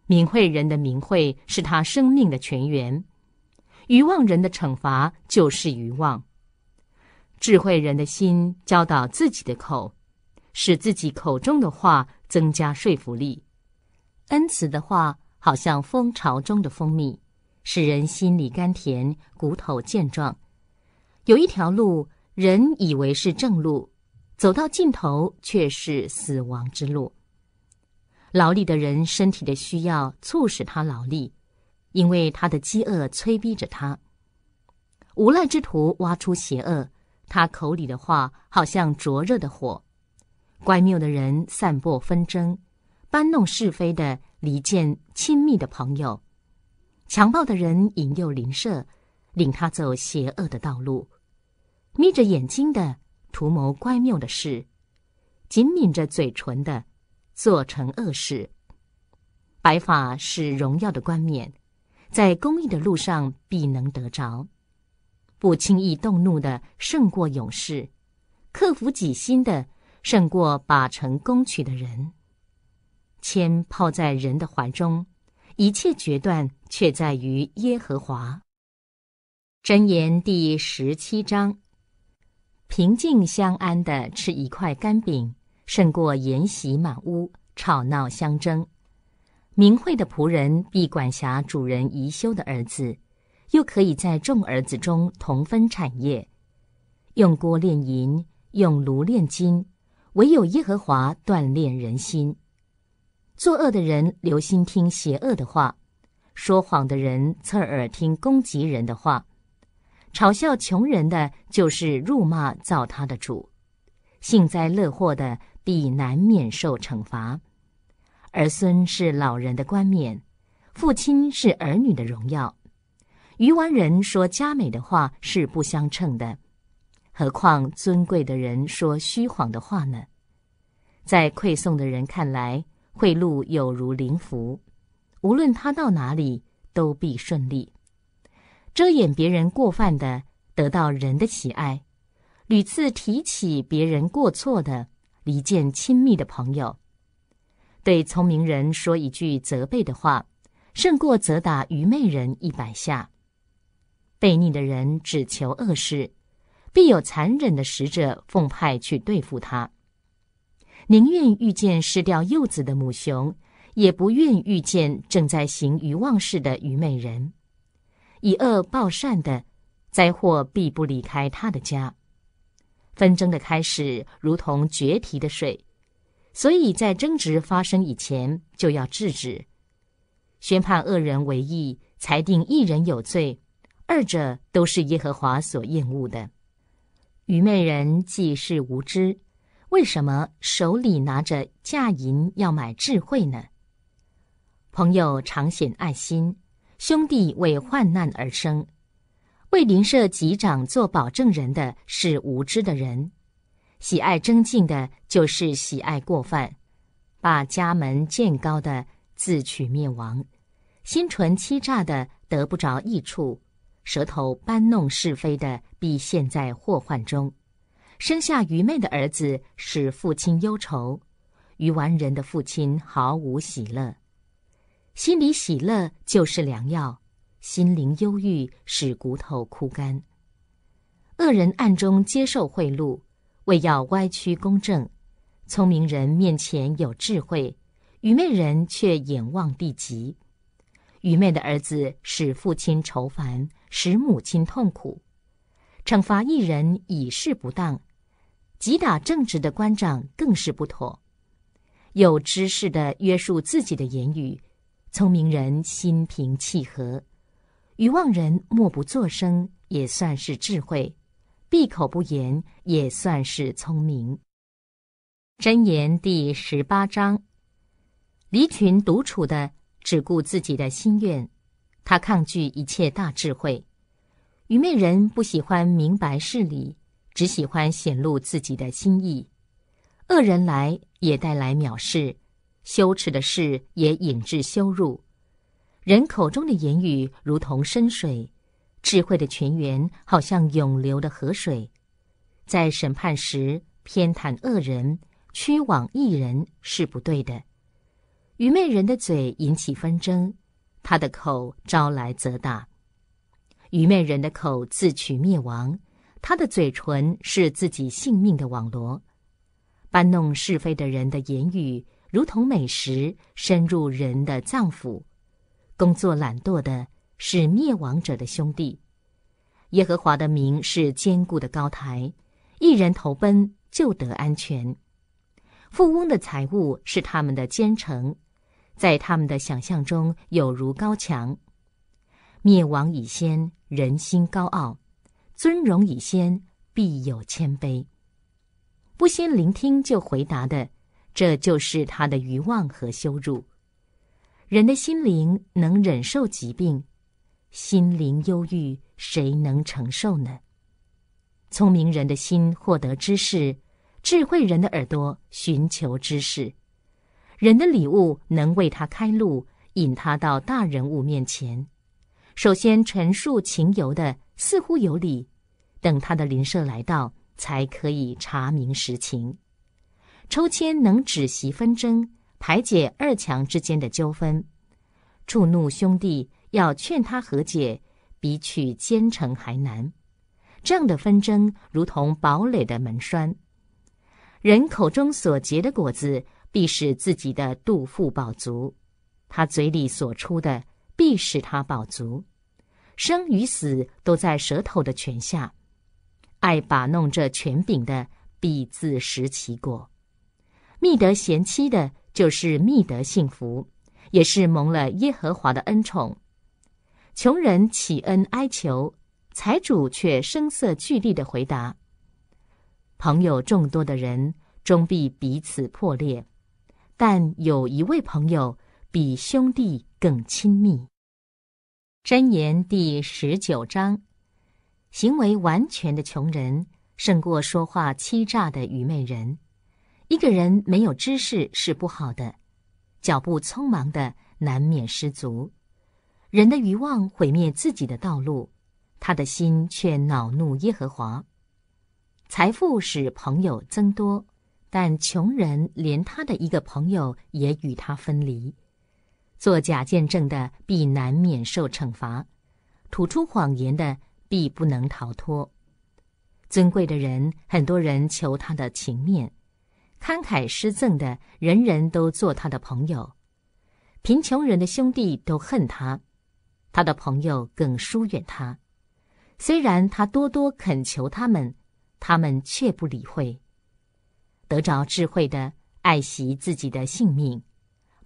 明慧人的明慧是他生命的泉源，愚妄人的惩罚就是愚妄。智慧人的心教导自己的口，使自己口中的话增加说服力。恩慈的话好像蜂巢中的蜂蜜，使人心里甘甜，骨头健壮。有一条路，人以为是正路，走到尽头却是死亡之路。劳力的人身体的需要促使他劳力，因为他的饥饿催逼着他。无赖之徒挖出邪恶。他口里的话好像灼热的火，乖谬的人散播纷争，搬弄是非的离间亲密的朋友，强暴的人引诱邻舍，领他走邪恶的道路，眯着眼睛的图谋乖谬的事，紧抿着嘴唇的做成恶事。白发是荣耀的冠冕，在公益的路上必能得着。不轻易动怒的胜过勇士，克服己心的胜过把城攻取的人。谦泡在人的怀中，一切决断却在于耶和华。箴言第十七章：平静相安的吃一块干饼，胜过筵席满屋吵闹相争。明慧的仆人必管辖主人宜修的儿子。又可以在众儿子中同分产业，用锅炼银，用炉炼金。唯有耶和华锻炼人心。作恶的人留心听邪恶的话，说谎的人侧耳听攻击人的话，嘲笑穷人的就是辱骂造他的主。幸灾乐祸的必难免受惩罚。儿孙是老人的冠冕，父亲是儿女的荣耀。愚顽人说佳美的话是不相称的，何况尊贵的人说虚谎的话呢？在馈送的人看来，贿赂有如灵符，无论他到哪里都必顺利。遮掩别人过犯的，得到人的喜爱；屡次提起别人过错的，离间亲密的朋友；对聪明人说一句责备的话，胜过责打愚昧人一百下。悖逆的人只求恶事，必有残忍的使者奉派去对付他。宁愿遇见失掉幼子的母熊，也不愿遇见正在行愚妄事的愚昧人。以恶报善的灾祸必不离开他的家。纷争的开始如同决堤的水，所以在争执发生以前就要制止。宣判恶人为义，裁定一人有罪。二者都是耶和华所厌恶的。愚昧人既是无知，为什么手里拿着价银要买智慧呢？朋友常显爱心，兄弟为患难而生。为邻舍级长做保证人的是无知的人，喜爱争竞的就是喜爱过犯，把家门建高的自取灭亡，心存欺诈的得不着益处。舌头搬弄是非的，必陷在祸患中；生下愚昧的儿子，使父亲忧愁；愚顽人的父亲毫无喜乐。心里喜乐就是良药，心灵忧郁使骨头枯干。恶人暗中接受贿赂，为要歪曲公正。聪明人面前有智慧，愚昧人却眼望地极。愚昧的儿子使父亲愁烦。使母亲痛苦，惩罚一人已是不当，击打正直的官长更是不妥。有知识的约束自己的言语，聪明人心平气和，愚妄人默不作声也算是智慧，闭口不言也算是聪明。箴言第十八章：离群独处的只顾自己的心愿。他抗拒一切大智慧，愚昧人不喜欢明白事理，只喜欢显露自己的心意。恶人来也带来藐视，羞耻的事也引致羞辱。人口中的言语如同深水，智慧的泉源好像永流的河水。在审判时偏袒恶人，屈枉异人是不对的。愚昧人的嘴引起纷争。他的口招来责打，愚昧人的口自取灭亡。他的嘴唇是自己性命的网罗，搬弄是非的人的言语如同美食，深入人的脏腑。工作懒惰的是灭亡者的兄弟。耶和华的名是坚固的高台，一人投奔就得安全。富翁的财物是他们的坚城。在他们的想象中，有如高墙；灭亡以先，人心高傲；尊荣以先，必有谦卑。不先聆听就回答的，这就是他的愚妄和羞辱。人的心灵能忍受疾病，心灵忧郁，谁能承受呢？聪明人的心获得知识，智慧人的耳朵寻求知识。人的礼物能为他开路，引他到大人物面前。首先陈述情由的似乎有理，等他的邻舍来到，才可以查明实情。抽签能止息纷争，排解二强之间的纠纷。触怒兄弟要劝他和解，比取奸臣还难。这样的纷争如同堡垒的门栓，人口中所结的果子。必使自己的肚腹饱足，他嘴里所出的必使他饱足，生与死都在舌头的泉下，爱把弄这权柄的必自食其果。觅得贤妻的，就是觅得幸福，也是蒙了耶和华的恩宠。穷人乞恩哀求，财主却声色俱厉的回答。朋友众多的人，终必彼此破裂。但有一位朋友比兄弟更亲密。箴言第十九章：行为完全的穷人，胜过说话欺诈的愚昧人。一个人没有知识是不好的，脚步匆忙的难免失足。人的欲望毁灭自己的道路，他的心却恼怒耶和华。财富使朋友增多。但穷人连他的一个朋友也与他分离，作假见证的必难免受惩罚，吐出谎言的必不能逃脱。尊贵的人，很多人求他的情面，慷慨施赠的，人人都做他的朋友；贫穷人的兄弟都恨他，他的朋友更疏远他。虽然他多多恳求他们，他们却不理会。得着智慧的，爱惜自己的性命；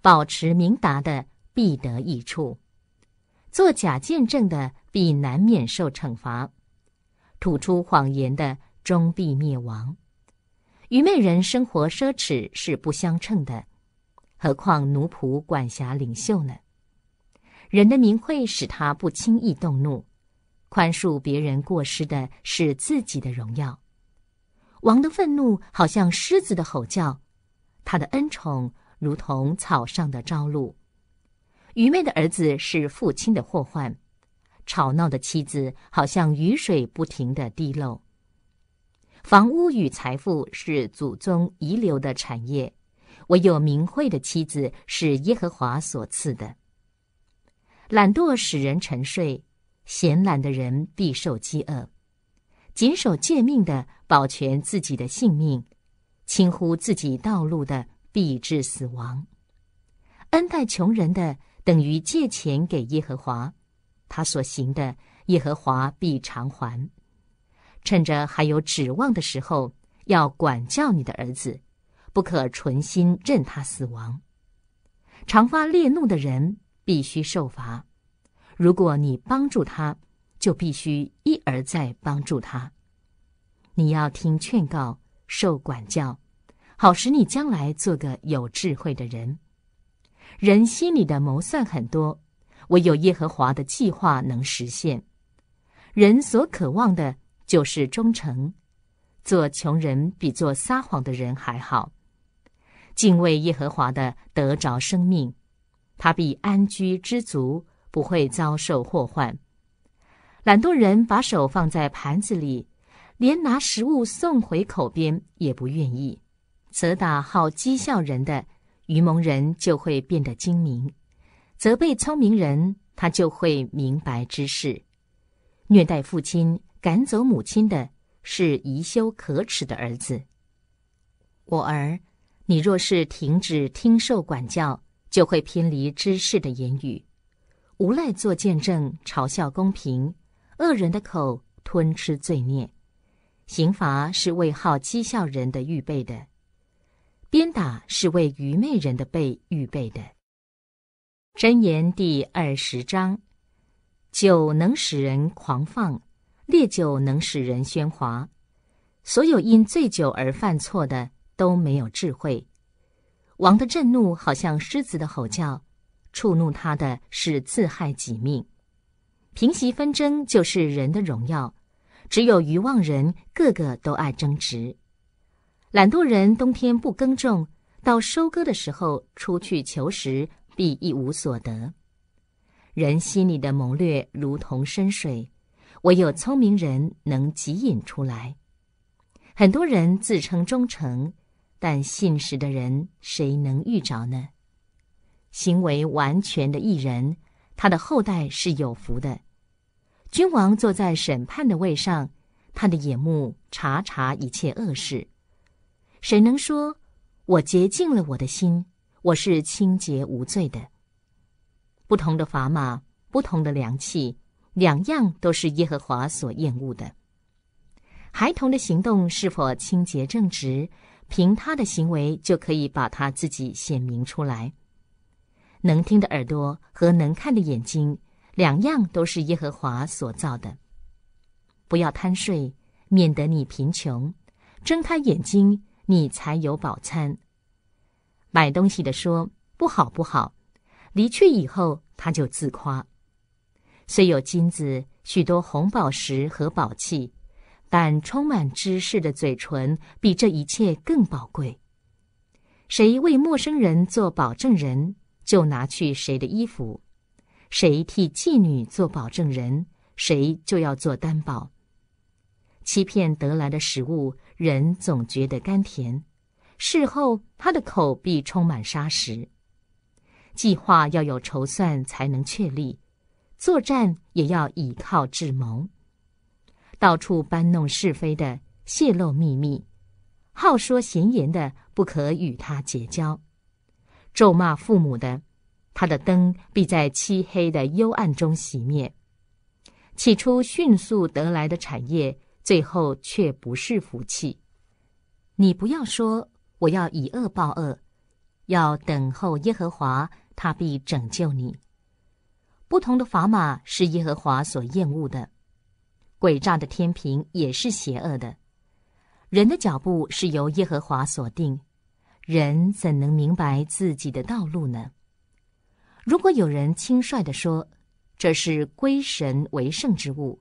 保持明达的，必得益处；作假见证的，必难免受惩罚；吐出谎言的，终必灭亡。愚昧人生活奢侈是不相称的，何况奴仆管辖领袖呢？人的名讳使他不轻易动怒，宽恕别人过失的是自己的荣耀。王的愤怒好像狮子的吼叫，他的恩宠如同草上的朝露。愚昧的儿子是父亲的祸患，吵闹的妻子好像雨水不停的滴漏。房屋与财富是祖宗遗留的产业，唯有明慧的妻子是耶和华所赐的。懒惰使人沉睡，闲懒的人必受饥饿。谨守诫命的，保全自己的性命；轻忽自己道路的，必致死亡。恩待穷人的，等于借钱给耶和华，他所行的，耶和华必偿还。趁着还有指望的时候，要管教你的儿子，不可存心任他死亡。常发烈怒的人必须受罚。如果你帮助他，就必须一而再帮助他。你要听劝告，受管教，好使你将来做个有智慧的人。人心里的谋算很多，唯有耶和华的计划能实现。人所渴望的就是忠诚。做穷人比做撒谎的人还好。敬畏耶和华的得着生命，他必安居知足，不会遭受祸患。懒惰人把手放在盘子里，连拿食物送回口边也不愿意。责打好讥笑人的愚蒙人就会变得精明，责备聪明人他就会明白知识。虐待父亲赶走母亲的是宜修可耻的儿子。我儿，你若是停止听受管教，就会偏离知识的言语，无赖做见证，嘲笑公平。恶人的口吞吃罪孽，刑罚是为好讥笑人的预备的；鞭打是为愚昧人的背预备的。箴言第二十章：酒能使人狂放，烈酒能使人喧哗。所有因醉酒而犯错的都没有智慧。王的震怒好像狮子的吼叫，触怒他的是自害己命。平息纷争就是人的荣耀。只有愚妄人个个都爱争执，懒惰人冬天不耕种，到收割的时候出去求食，必一无所得。人心里的谋略如同深水，唯有聪明人能汲引出来。很多人自称忠诚，但信实的人谁能遇着呢？行为完全的艺人。他的后代是有福的。君王坐在审判的位上，他的眼目查察一切恶事。谁能说，我洁净了我的心，我是清洁无罪的？不同的砝码，不同的量器，两样都是耶和华所厌恶的。孩童的行动是否清洁正直，凭他的行为就可以把他自己显明出来。能听的耳朵和能看的眼睛，两样都是耶和华所造的。不要贪睡，免得你贫穷；睁开眼睛，你才有饱餐。买东西的说：“不好，不好！”离去以后，他就自夸：虽有金子、许多红宝石和宝器，但充满知识的嘴唇比这一切更宝贵。谁为陌生人做保证人？就拿去谁的衣服，谁替妓女做保证人，谁就要做担保。欺骗得来的食物，人总觉得甘甜，事后他的口必充满砂石。计划要有筹算才能确立，作战也要倚靠智谋。到处搬弄是非的，泄露秘密，好说闲言的，不可与他结交。咒骂父母的，他的灯必在漆黑的幽暗中熄灭。起初迅速得来的产业，最后却不是福气。你不要说我要以恶报恶，要等候耶和华，他必拯救你。不同的砝码是耶和华所厌恶的，诡诈的天平也是邪恶的。人的脚步是由耶和华所定。人怎能明白自己的道路呢？如果有人轻率地说：“这是归神为圣之物，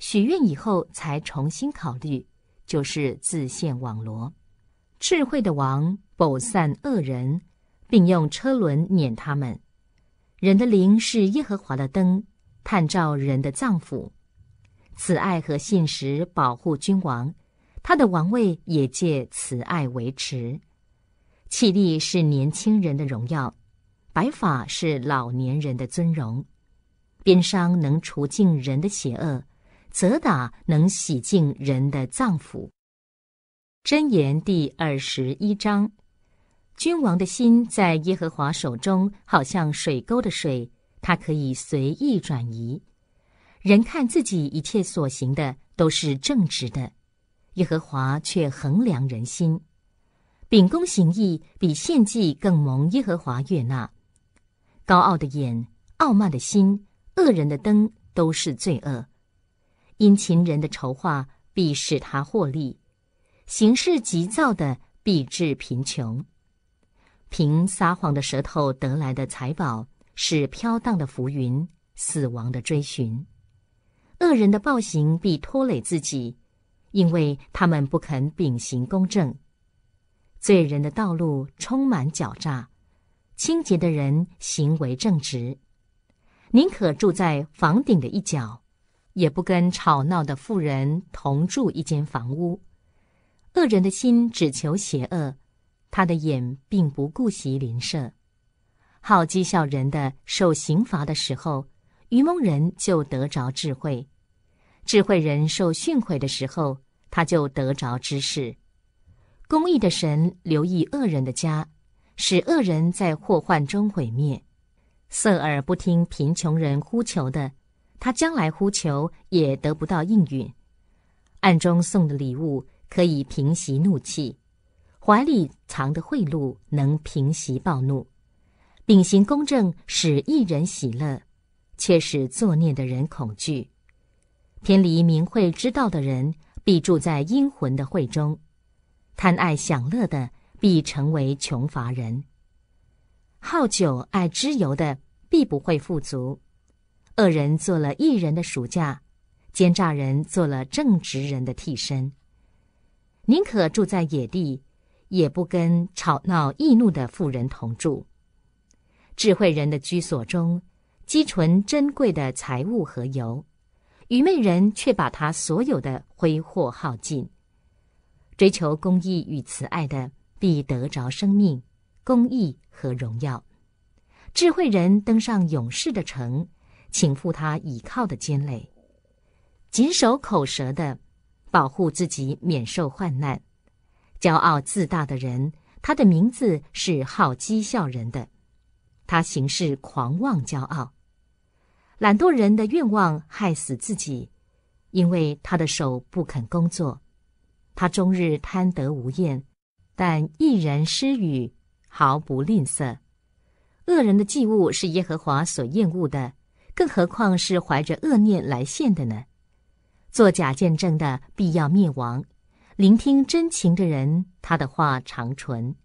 许愿以后才重新考虑，就是自陷网罗。”智慧的王否散恶人，并用车轮碾他们。人的灵是耶和华的灯，探照人的脏腑。慈爱和信实保护君王，他的王位也借此爱维持。气力是年轻人的荣耀，白发是老年人的尊荣。鞭伤能除尽人的邪恶，责打能洗净人的脏腑。箴言第二十一章：君王的心在耶和华手中，好像水沟的水，它可以随意转移。人看自己一切所行的都是正直的，耶和华却衡量人心。秉公行义比献祭更蒙耶和华悦纳。高傲的眼、傲慢的心、恶人的灯都是罪恶。阴勤人的筹划必使他获利，行事急躁的必致贫穷。凭撒谎的舌头得来的财宝是飘荡的浮云，死亡的追寻。恶人的暴行必拖累自己，因为他们不肯秉行公正。罪人的道路充满狡诈，清洁的人行为正直，宁可住在房顶的一角，也不跟吵闹的富人同住一间房屋。恶人的心只求邪恶，他的眼并不顾及邻舍。好讥笑人的受刑罚的时候，愚蒙人就得着智慧；智慧人受训诲的时候，他就得着知识。公义的神留意恶人的家，使恶人在祸患中毁灭。色耳不听贫穷人呼求的，他将来呼求也得不到应允。暗中送的礼物可以平息怒气，怀里藏的贿赂能平息暴怒。秉行公正使一人喜乐，却使作孽的人恐惧。偏离明慧之道的人，必住在阴魂的会中。贪爱享乐的必成为穷乏人，好酒爱知油的必不会富足。恶人做了艺人的暑假，奸诈人做了正直人的替身。宁可住在野地，也不跟吵闹易怒的富人同住。智慧人的居所中积存珍贵的财物和油，愚昧人却把他所有的挥霍耗尽。追求公义与慈爱的，必得着生命、公义和荣耀。智慧人登上勇士的城，请负他倚靠的肩累。谨守口舌的，保护自己免受患难。骄傲自大的人，他的名字是好讥笑人的，他行事狂妄骄傲。懒惰人的愿望害死自己，因为他的手不肯工作。他终日贪得无厌，但一人施语，毫不吝啬。恶人的祭物是耶和华所厌恶的，更何况是怀着恶念来献的呢？作假见证的必要灭亡，聆听真情的人，他的话长存。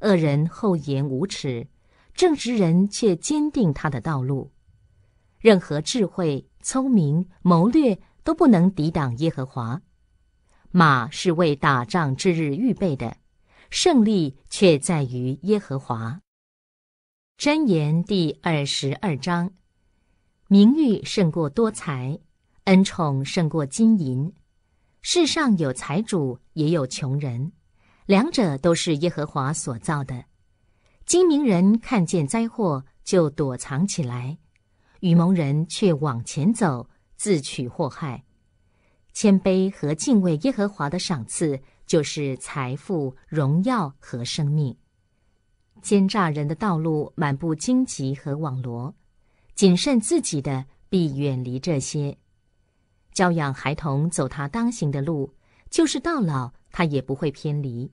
恶人厚颜无耻，正直人却坚定他的道路。任何智慧、聪明、谋略都不能抵挡耶和华。马是为打仗之日预备的，胜利却在于耶和华。箴言第二十二章：名誉胜过多财，恩宠胜过金银。世上有财主也有穷人，两者都是耶和华所造的。精明人看见灾祸就躲藏起来，愚蒙人却往前走，自取祸害。谦卑和敬畏耶和华的赏赐，就是财富、荣耀和生命。奸诈人的道路满布荆棘和网罗，谨慎自己的必远离这些。教养孩童走他当行的路，就是到老他也不会偏离。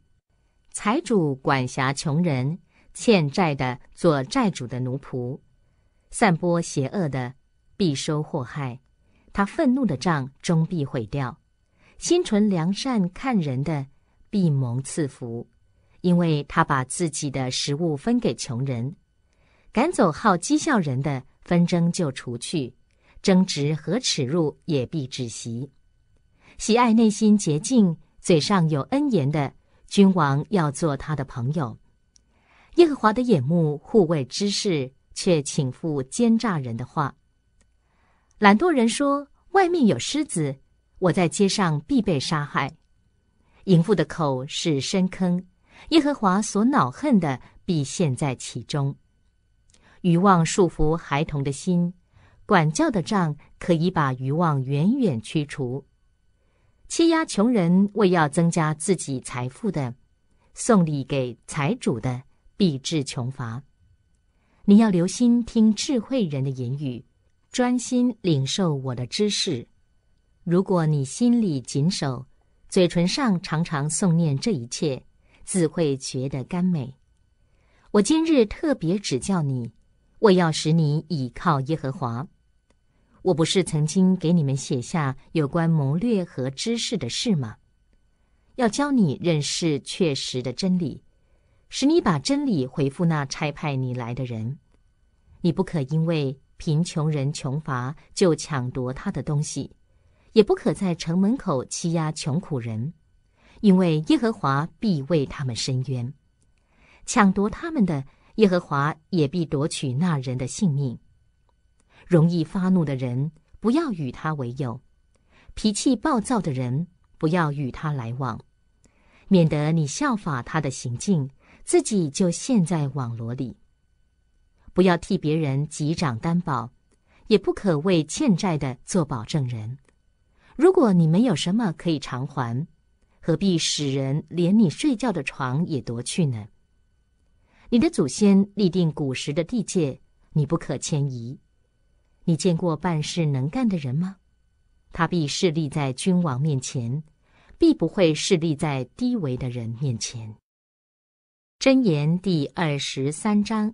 财主管辖穷人，欠债的做债主的奴仆，散播邪恶的必收祸害。他愤怒的杖终必毁掉，心存良善看人的必蒙赐福，因为他把自己的食物分给穷人，赶走好讥笑人的纷争就除去，争执和耻辱也必止息。喜爱内心洁净、嘴上有恩言的君王要做他的朋友，耶和华的眼目护卫之事，却请负奸诈人的话。懒惰人说：“外面有狮子，我在街上必被杀害。”淫妇的口是深坑，耶和华所恼恨的必陷在其中。欲望束缚孩童的心，管教的杖可以把欲望远远驱除。欺压穷人为要增加自己财富的，送礼给财主的，必致穷乏。你要留心听智慧人的言语。专心领受我的知识。如果你心里谨守，嘴唇上常常诵念这一切，自会觉得甘美。我今日特别指教你，我要使你倚靠耶和华。我不是曾经给你们写下有关谋略和知识的事吗？要教你认识确实的真理，使你把真理回复那差派你来的人。你不可因为。贫穷人穷乏就抢夺他的东西，也不可在城门口欺压穷苦人，因为耶和华必为他们伸冤。抢夺他们的耶和华也必夺取那人的性命。容易发怒的人不要与他为友，脾气暴躁的人不要与他来往，免得你效法他的行径，自己就陷在网罗里。不要替别人击掌担保，也不可为欠债的做保证人。如果你没有什么可以偿还，何必使人连你睡觉的床也夺去呢？你的祖先立定古时的地界，你不可迁移。你见过办事能干的人吗？他必势立在君王面前，必不会势立在低微的人面前。箴言第二十三章。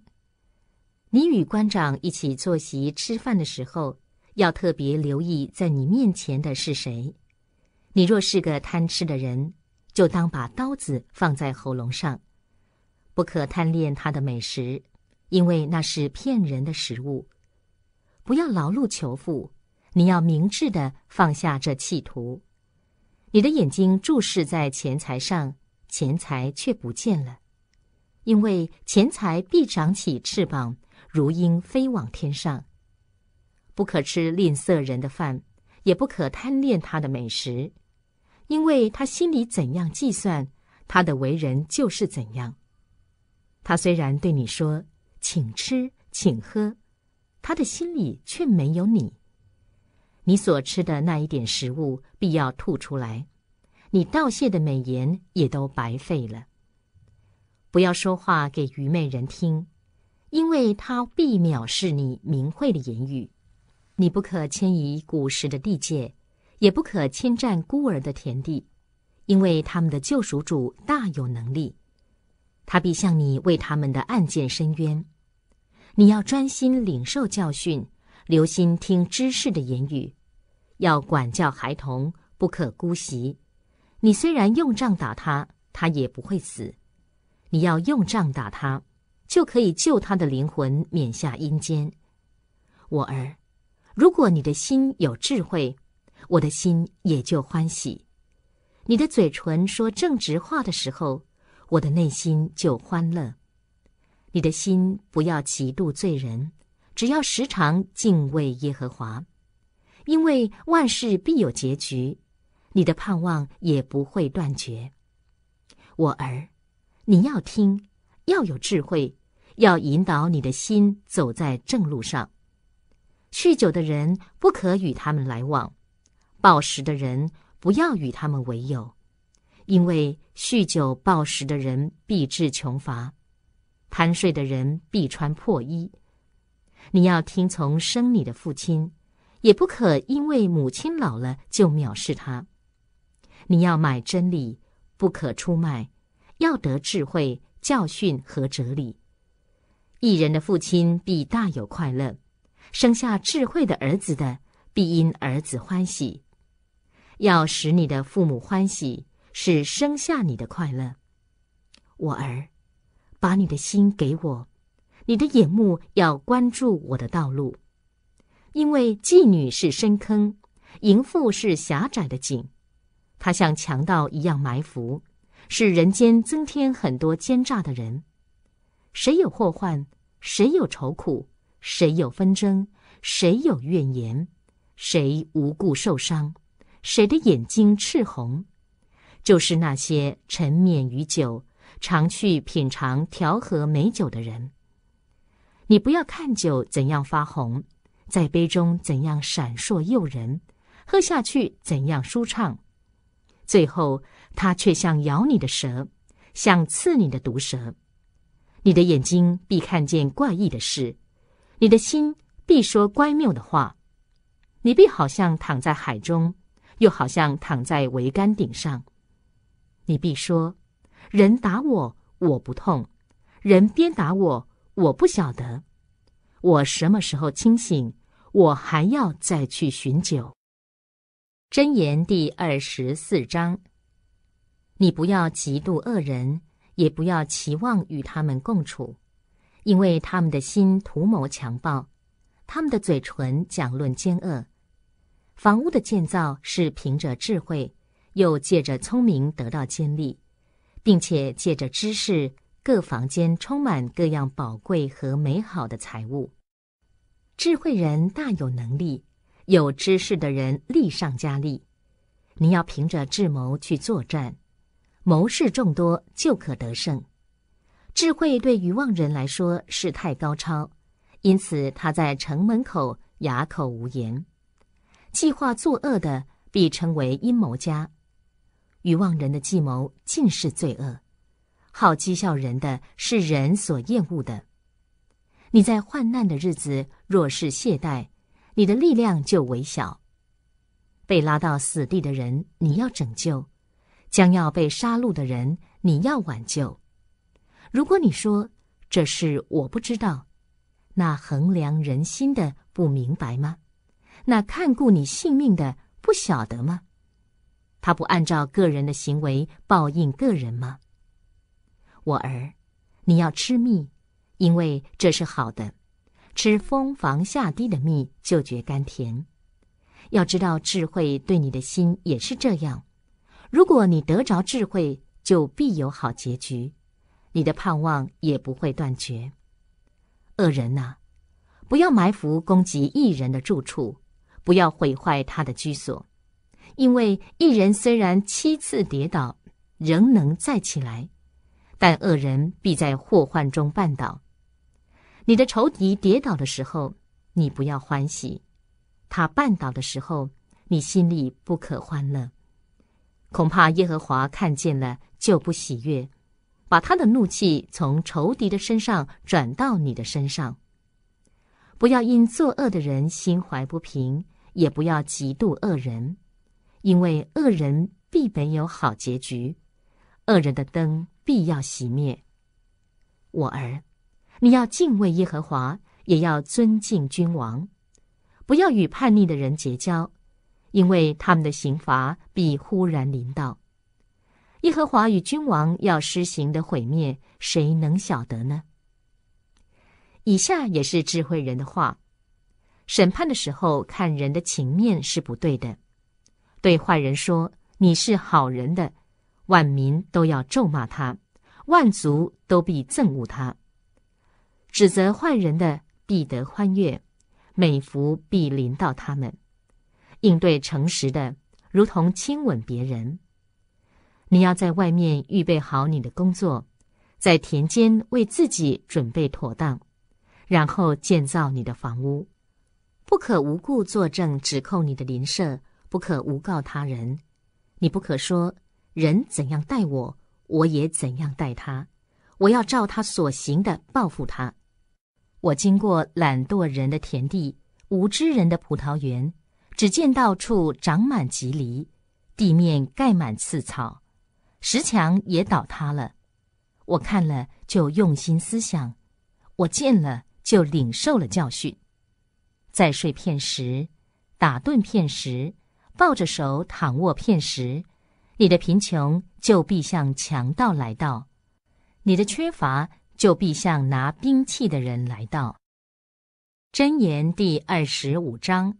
你与官长一起坐席吃饭的时候，要特别留意在你面前的是谁。你若是个贪吃的人，就当把刀子放在喉咙上，不可贪恋他的美食，因为那是骗人的食物。不要劳碌求富，你要明智的放下这企图。你的眼睛注视在钱财上，钱财却不见了，因为钱财必长起翅膀。如鹰飞往天上，不可吃吝啬人的饭，也不可贪恋他的美食，因为他心里怎样计算，他的为人就是怎样。他虽然对你说“请吃，请喝”，他的心里却没有你。你所吃的那一点食物必要吐出来，你道谢的美言也都白费了。不要说话给愚昧人听。因为他必藐视你名讳的言语，你不可迁移古时的地界，也不可侵占孤儿的田地，因为他们的救赎主大有能力，他必向你为他们的案件伸冤。你要专心领受教训，留心听知识的言语，要管教孩童，不可姑息。你虽然用杖打他，他也不会死。你要用杖打他。就可以救他的灵魂免下阴间。我儿，如果你的心有智慧，我的心也就欢喜；你的嘴唇说正直话的时候，我的内心就欢乐。你的心不要极度罪人，只要时常敬畏耶和华，因为万事必有结局，你的盼望也不会断绝。我儿，你要听，要有智慧。要引导你的心走在正路上。酗酒的人不可与他们来往，暴食的人不要与他们为友，因为酗酒暴食的人必致穷乏，贪睡的人必穿破衣。你要听从生你的父亲，也不可因为母亲老了就藐视他。你要买真理，不可出卖；要得智慧、教训和哲理。一人的父亲必大有快乐，生下智慧的儿子的，必因儿子欢喜。要使你的父母欢喜，是生下你的快乐。我儿，把你的心给我，你的眼目要关注我的道路，因为妓女是深坑，淫妇是狭窄的井，她像强盗一样埋伏，使人间增添很多奸诈的人。谁有祸患，谁有愁苦，谁有纷争，谁有怨言，谁无故受伤，谁的眼睛赤红，就是那些沉湎于酒、常去品尝调和美酒的人。你不要看酒怎样发红，在杯中怎样闪烁诱人，喝下去怎样舒畅，最后它却像咬你的蛇，像刺你的毒蛇。你的眼睛必看见怪异的事，你的心必说乖谬的话，你必好像躺在海中，又好像躺在桅杆顶上。你必说：人打我，我不痛；人鞭打我，我不晓得。我什么时候清醒？我还要再去寻酒。箴言第二十四章：你不要嫉妒恶人。也不要期望与他们共处，因为他们的心图谋强暴，他们的嘴唇讲论奸恶。房屋的建造是凭着智慧，又借着聪明得到坚立，并且借着知识，各房间充满各样宝贵和美好的财物。智慧人大有能力，有知识的人力上加力。你要凭着智谋去作战。谋事众多就可得胜，智慧对于望人来说是太高超，因此他在城门口哑口无言。计划作恶的必称为阴谋家，于望人的计谋尽是罪恶。好讥笑人的是人所厌恶的。你在患难的日子若是懈怠，你的力量就微小。被拉到死地的人，你要拯救。将要被杀戮的人，你要挽救。如果你说这事我不知道，那衡量人心的不明白吗？那看顾你性命的不晓得吗？他不按照个人的行为报应个人吗？我儿，你要吃蜜，因为这是好的。吃蜂房下滴的蜜，就觉甘甜。要知道，智慧对你的心也是这样。如果你得着智慧，就必有好结局，你的盼望也不会断绝。恶人呐，不要埋伏攻击一人的住处，不要毁坏他的居所，因为一人虽然七次跌倒，仍能再起来，但恶人必在祸患中绊倒。你的仇敌跌倒的时候，你不要欢喜；他绊倒的时候，你心里不可欢乐。恐怕耶和华看见了就不喜悦，把他的怒气从仇敌的身上转到你的身上。不要因作恶的人心怀不平，也不要嫉妒恶人，因为恶人必没有好结局，恶人的灯必要熄灭。我儿，你要敬畏耶和华，也要尊敬君王，不要与叛逆的人结交。因为他们的刑罚必忽然临到，耶和华与君王要施行的毁灭，谁能晓得呢？以下也是智慧人的话：审判的时候看人的情面是不对的。对坏人说你是好人的，万民都要咒骂他，万族都必憎恶他。指责坏人的必得欢悦，美福必临到他们。应对诚实的，如同亲吻别人。你要在外面预备好你的工作，在田间为自己准备妥当，然后建造你的房屋。不可无故作证指控你的邻舍，不可诬告他人。你不可说人怎样待我，我也怎样待他。我要照他所行的报复他。我经过懒惰人的田地，无知人的葡萄园。只见到处长满棘藜，地面盖满刺草，石墙也倒塌了。我看了就用心思想，我见了就领受了教训。在睡片时，打盹片时，抱着手躺卧片时，你的贫穷就必向强盗来到，你的缺乏就必向拿兵器的人来到。箴言第二十五章。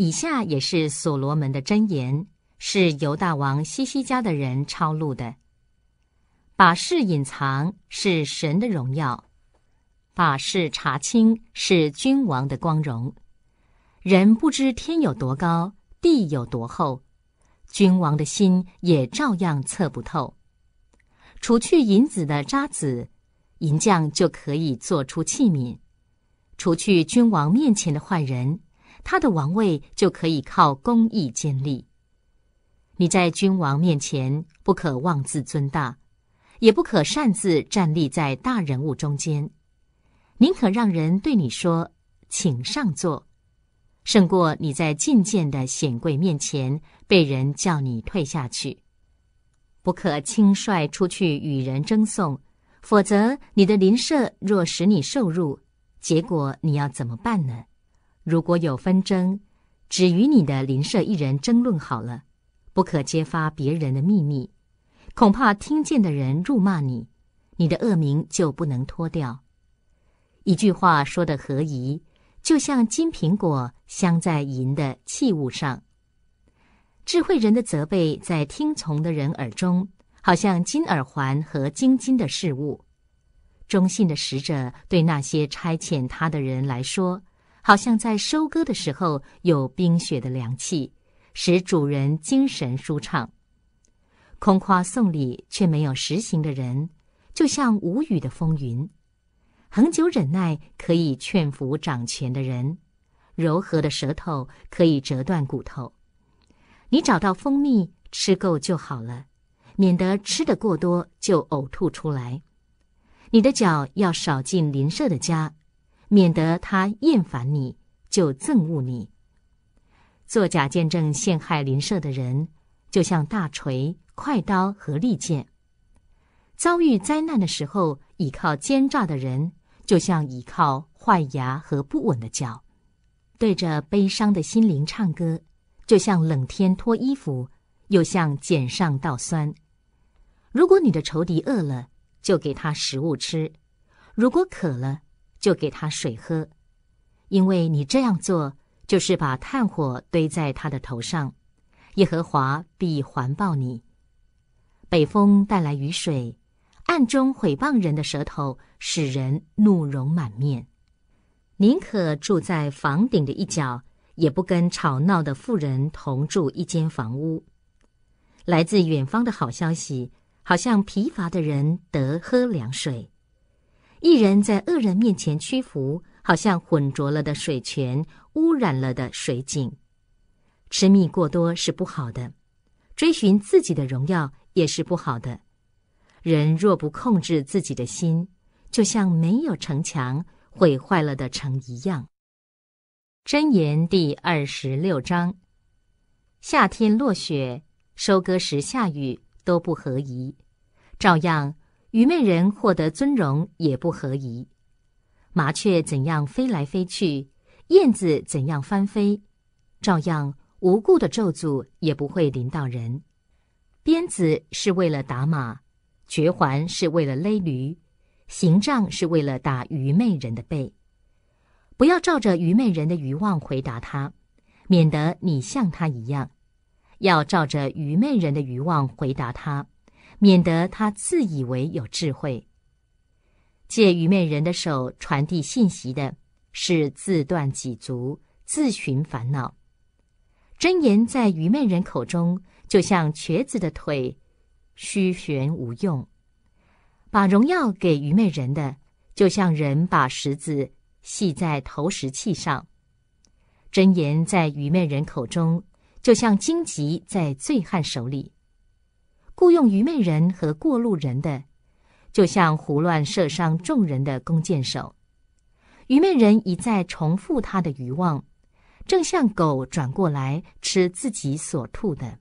以下也是所罗门的箴言，是由大王西西家的人抄录的。把事隐藏是神的荣耀，把事查清是君王的光荣。人不知天有多高，地有多厚，君王的心也照样测不透。除去银子的渣子，银匠就可以做出器皿；除去君王面前的坏人。他的王位就可以靠公义建立。你在君王面前不可妄自尊大，也不可擅自站立在大人物中间，宁可让人对你说“请上座”，胜过你在觐见的显贵面前被人叫你退下去。不可轻率出去与人争送，否则你的邻舍若使你受辱，结果你要怎么办呢？如果有纷争，只与你的邻舍一人争论好了，不可揭发别人的秘密，恐怕听见的人辱骂你，你的恶名就不能脱掉。一句话说的合宜，就像金苹果镶在银的器物上。智慧人的责备在听从的人耳中，好像金耳环和金金的事物。忠信的使者对那些差遣他的人来说。好像在收割的时候有冰雪的凉气，使主人精神舒畅。空夸送礼却没有实行的人，就像无语的风云。恒久忍耐可以劝服掌权的人，柔和的舌头可以折断骨头。你找到蜂蜜吃够就好了，免得吃的过多就呕吐出来。你的脚要少进邻舍的家。免得他厌烦你，就憎恶你。作假见证陷害邻舍的人，就像大锤、快刀和利剑。遭遇灾难的时候，倚靠奸诈的人，就像倚靠坏牙和不稳的脚。对着悲伤的心灵唱歌，就像冷天脱衣服，又像剪上倒酸。如果你的仇敌饿了，就给他食物吃；如果渴了，就给他水喝，因为你这样做就是把炭火堆在他的头上，耶和华必环抱你。北风带来雨水，暗中毁谤人的舌头，使人怒容满面。宁可住在房顶的一角，也不跟吵闹的妇人同住一间房屋。来自远方的好消息，好像疲乏的人得喝凉水。一人在恶人面前屈服，好像浑浊了的水泉，污染了的水井。痴迷过多是不好的，追寻自己的荣耀也是不好的。人若不控制自己的心，就像没有城墙毁坏了的城一样。箴言第二十六章：夏天落雪，收割时下雨都不合宜，照样。愚昧人获得尊荣也不合宜。麻雀怎样飞来飞去，燕子怎样翻飞，照样无故的咒诅也不会临到人。鞭子是为了打马，绝环是为了勒驴，刑杖是为了打愚昧人的背。不要照着愚昧人的愚妄回答他，免得你像他一样；要照着愚昧人的愚妄回答他。免得他自以为有智慧，借愚昧人的手传递信息的是自断己足、自寻烦恼。真言在愚昧人口中，就像瘸子的腿，虚悬无用。把荣耀给愚昧人的，就像人把石子系在投石器上。真言在愚昧人口中，就像荆棘在醉汉手里。雇佣愚昧人和过路人的，就像胡乱射伤众人的弓箭手。愚昧人一再重复他的愚妄，正像狗转过来吃自己所吐的。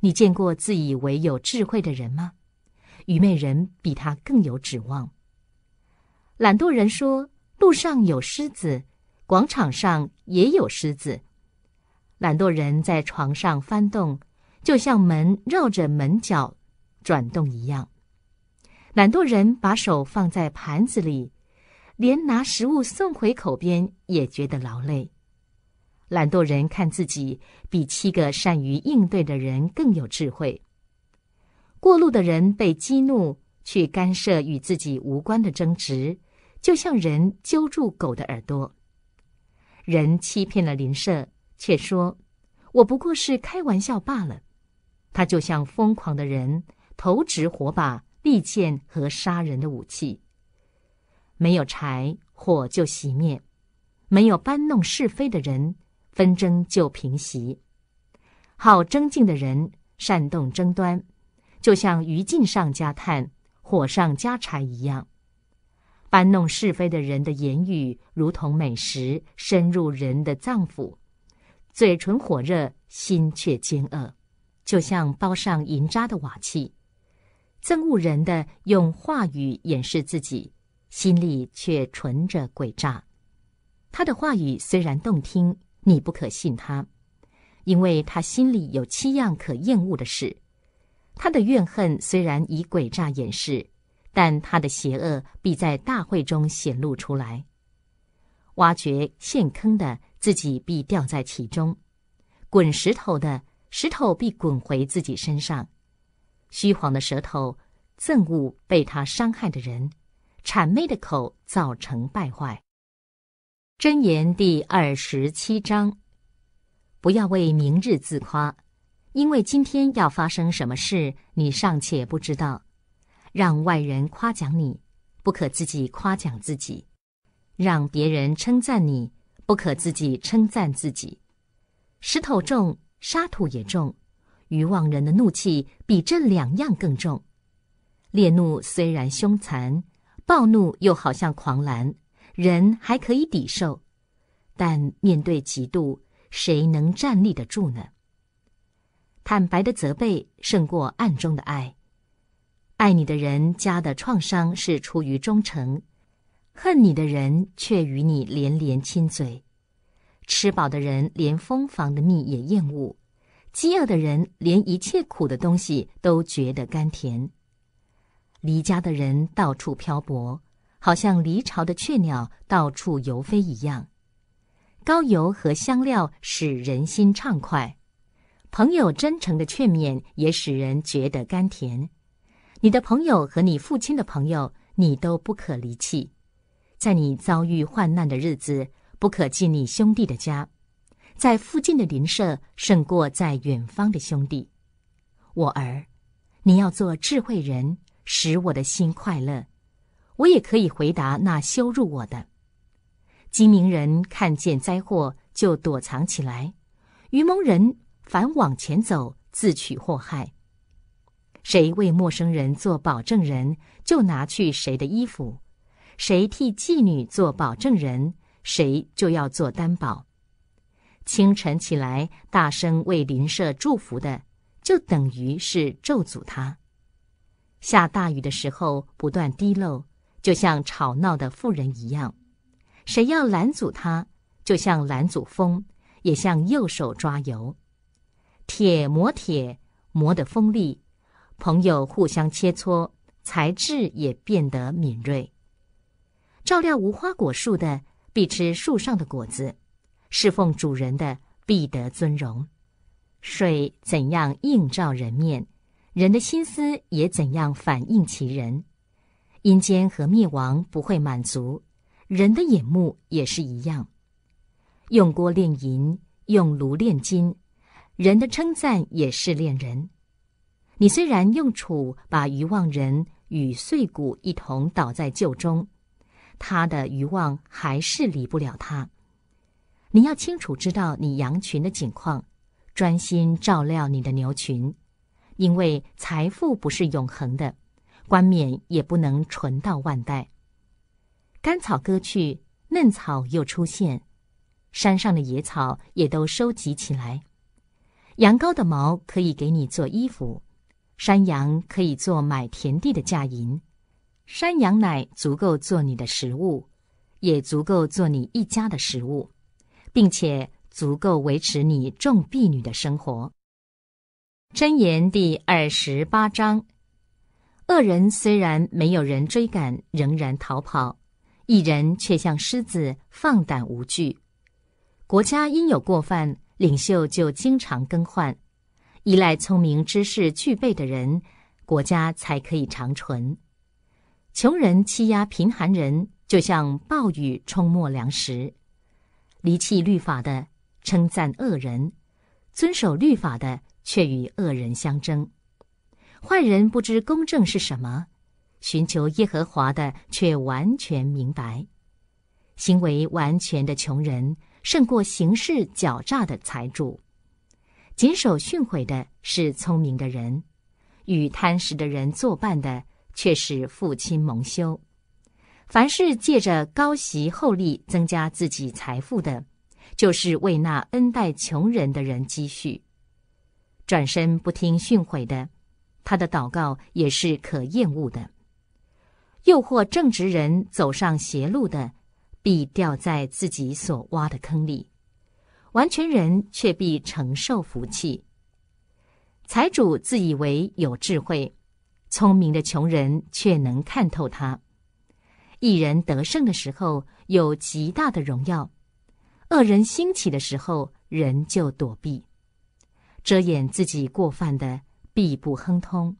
你见过自以为有智慧的人吗？愚昧人比他更有指望。懒惰人说：“路上有狮子，广场上也有狮子。”懒惰人在床上翻动。就像门绕着门角转动一样，懒惰人把手放在盘子里，连拿食物送回口边也觉得劳累。懒惰人看自己比七个善于应对的人更有智慧。过路的人被激怒去干涉与自己无关的争执，就像人揪住狗的耳朵。人欺骗了邻舍，却说：“我不过是开玩笑罢了。”他就像疯狂的人，投掷火把、利剑和杀人的武器。没有柴火就熄灭，没有搬弄是非的人，纷争就平息。好争竞的人煽动争端，就像余烬上加炭，火上加柴一样。搬弄是非的人的言语，如同美食深入人的脏腑，嘴唇火热，心却煎饿。就像包上银渣的瓦器，憎恶人的用话语掩饰自己，心里却存着诡诈。他的话语虽然动听，你不可信他，因为他心里有七样可厌恶的事。他的怨恨虽然以诡诈掩饰，但他的邪恶必在大会中显露出来。挖掘陷坑的，自己必掉在其中；滚石头的。石头必滚回自己身上，虚晃的舌头憎恶被他伤害的人，谄媚的口造成败坏。箴言第二十七章：不要为明日自夸，因为今天要发生什么事你尚且不知道。让外人夸奖你，不可自己夸奖自己；让别人称赞你，不可自己称赞自己。石头重。沙土也重，愚望人的怒气比这两样更重。烈怒虽然凶残，暴怒又好像狂澜，人还可以抵受，但面对嫉妒，谁能站立得住呢？坦白的责备胜过暗中的爱。爱你的人加的创伤是出于忠诚，恨你的人却与你连连亲嘴。吃饱的人连蜂房的蜜也厌恶，饥饿的人连一切苦的东西都觉得甘甜。离家的人到处漂泊，好像离巢的雀鸟到处游飞一样。高油和香料使人心畅快，朋友真诚的劝勉也使人觉得甘甜。你的朋友和你父亲的朋友，你都不可离弃，在你遭遇患难的日子。不可进你兄弟的家，在附近的邻舍胜过在远方的兄弟。我儿，你要做智慧人，使我的心快乐。我也可以回答那羞辱我的。精明人看见灾祸就躲藏起来，愚蒙人反往前走，自取祸害。谁为陌生人做保证人，就拿去谁的衣服；谁替妓女做保证人。谁就要做担保。清晨起来，大声为邻舍祝福的，就等于是咒诅他。下大雨的时候不断滴漏，就像吵闹的妇人一样。谁要拦阻他，就像拦阻风，也像右手抓油。铁磨铁，磨得锋利。朋友互相切磋，才智也变得敏锐。照料无花果树的。必吃树上的果子，侍奉主人的必得尊荣。水怎样映照人面，人的心思也怎样反映其人。阴间和灭亡不会满足，人的眼目也是一样。用锅炼银，用炉炼金，人的称赞也是炼人。你虽然用杵把愚妄人与碎骨一同倒在臼中。他的余望还是离不了他。你要清楚知道你羊群的景况，专心照料你的牛群，因为财富不是永恒的，冠冕也不能纯到万代。甘草割去，嫩草又出现；山上的野草也都收集起来。羊羔的毛可以给你做衣服，山羊可以做买田地的嫁银。山羊奶足够做你的食物，也足够做你一家的食物，并且足够维持你种婢女的生活。箴言第二十八章：恶人虽然没有人追赶，仍然逃跑；一人却像狮子，放胆无惧。国家因有过犯，领袖就经常更换；依赖聪明知识具备的人，国家才可以长存。穷人欺压贫寒人，就像暴雨冲没粮食；离弃律法的称赞恶人，遵守律法的却与恶人相争。坏人不知公正是什么，寻求耶和华的却完全明白。行为完全的穷人胜过行事狡诈的财主。谨守训诲的是聪明的人，与贪食的人作伴的。却是父亲蒙羞。凡是借着高息厚利增加自己财富的，就是为那恩待穷人的人积蓄。转身不听训诲的，他的祷告也是可厌恶的。诱惑正直人走上邪路的，必掉在自己所挖的坑里。完全人却必承受福气。财主自以为有智慧。聪明的穷人却能看透他，一人得胜的时候有极大的荣耀，恶人兴起的时候人就躲避，遮掩自己过犯的必不亨通，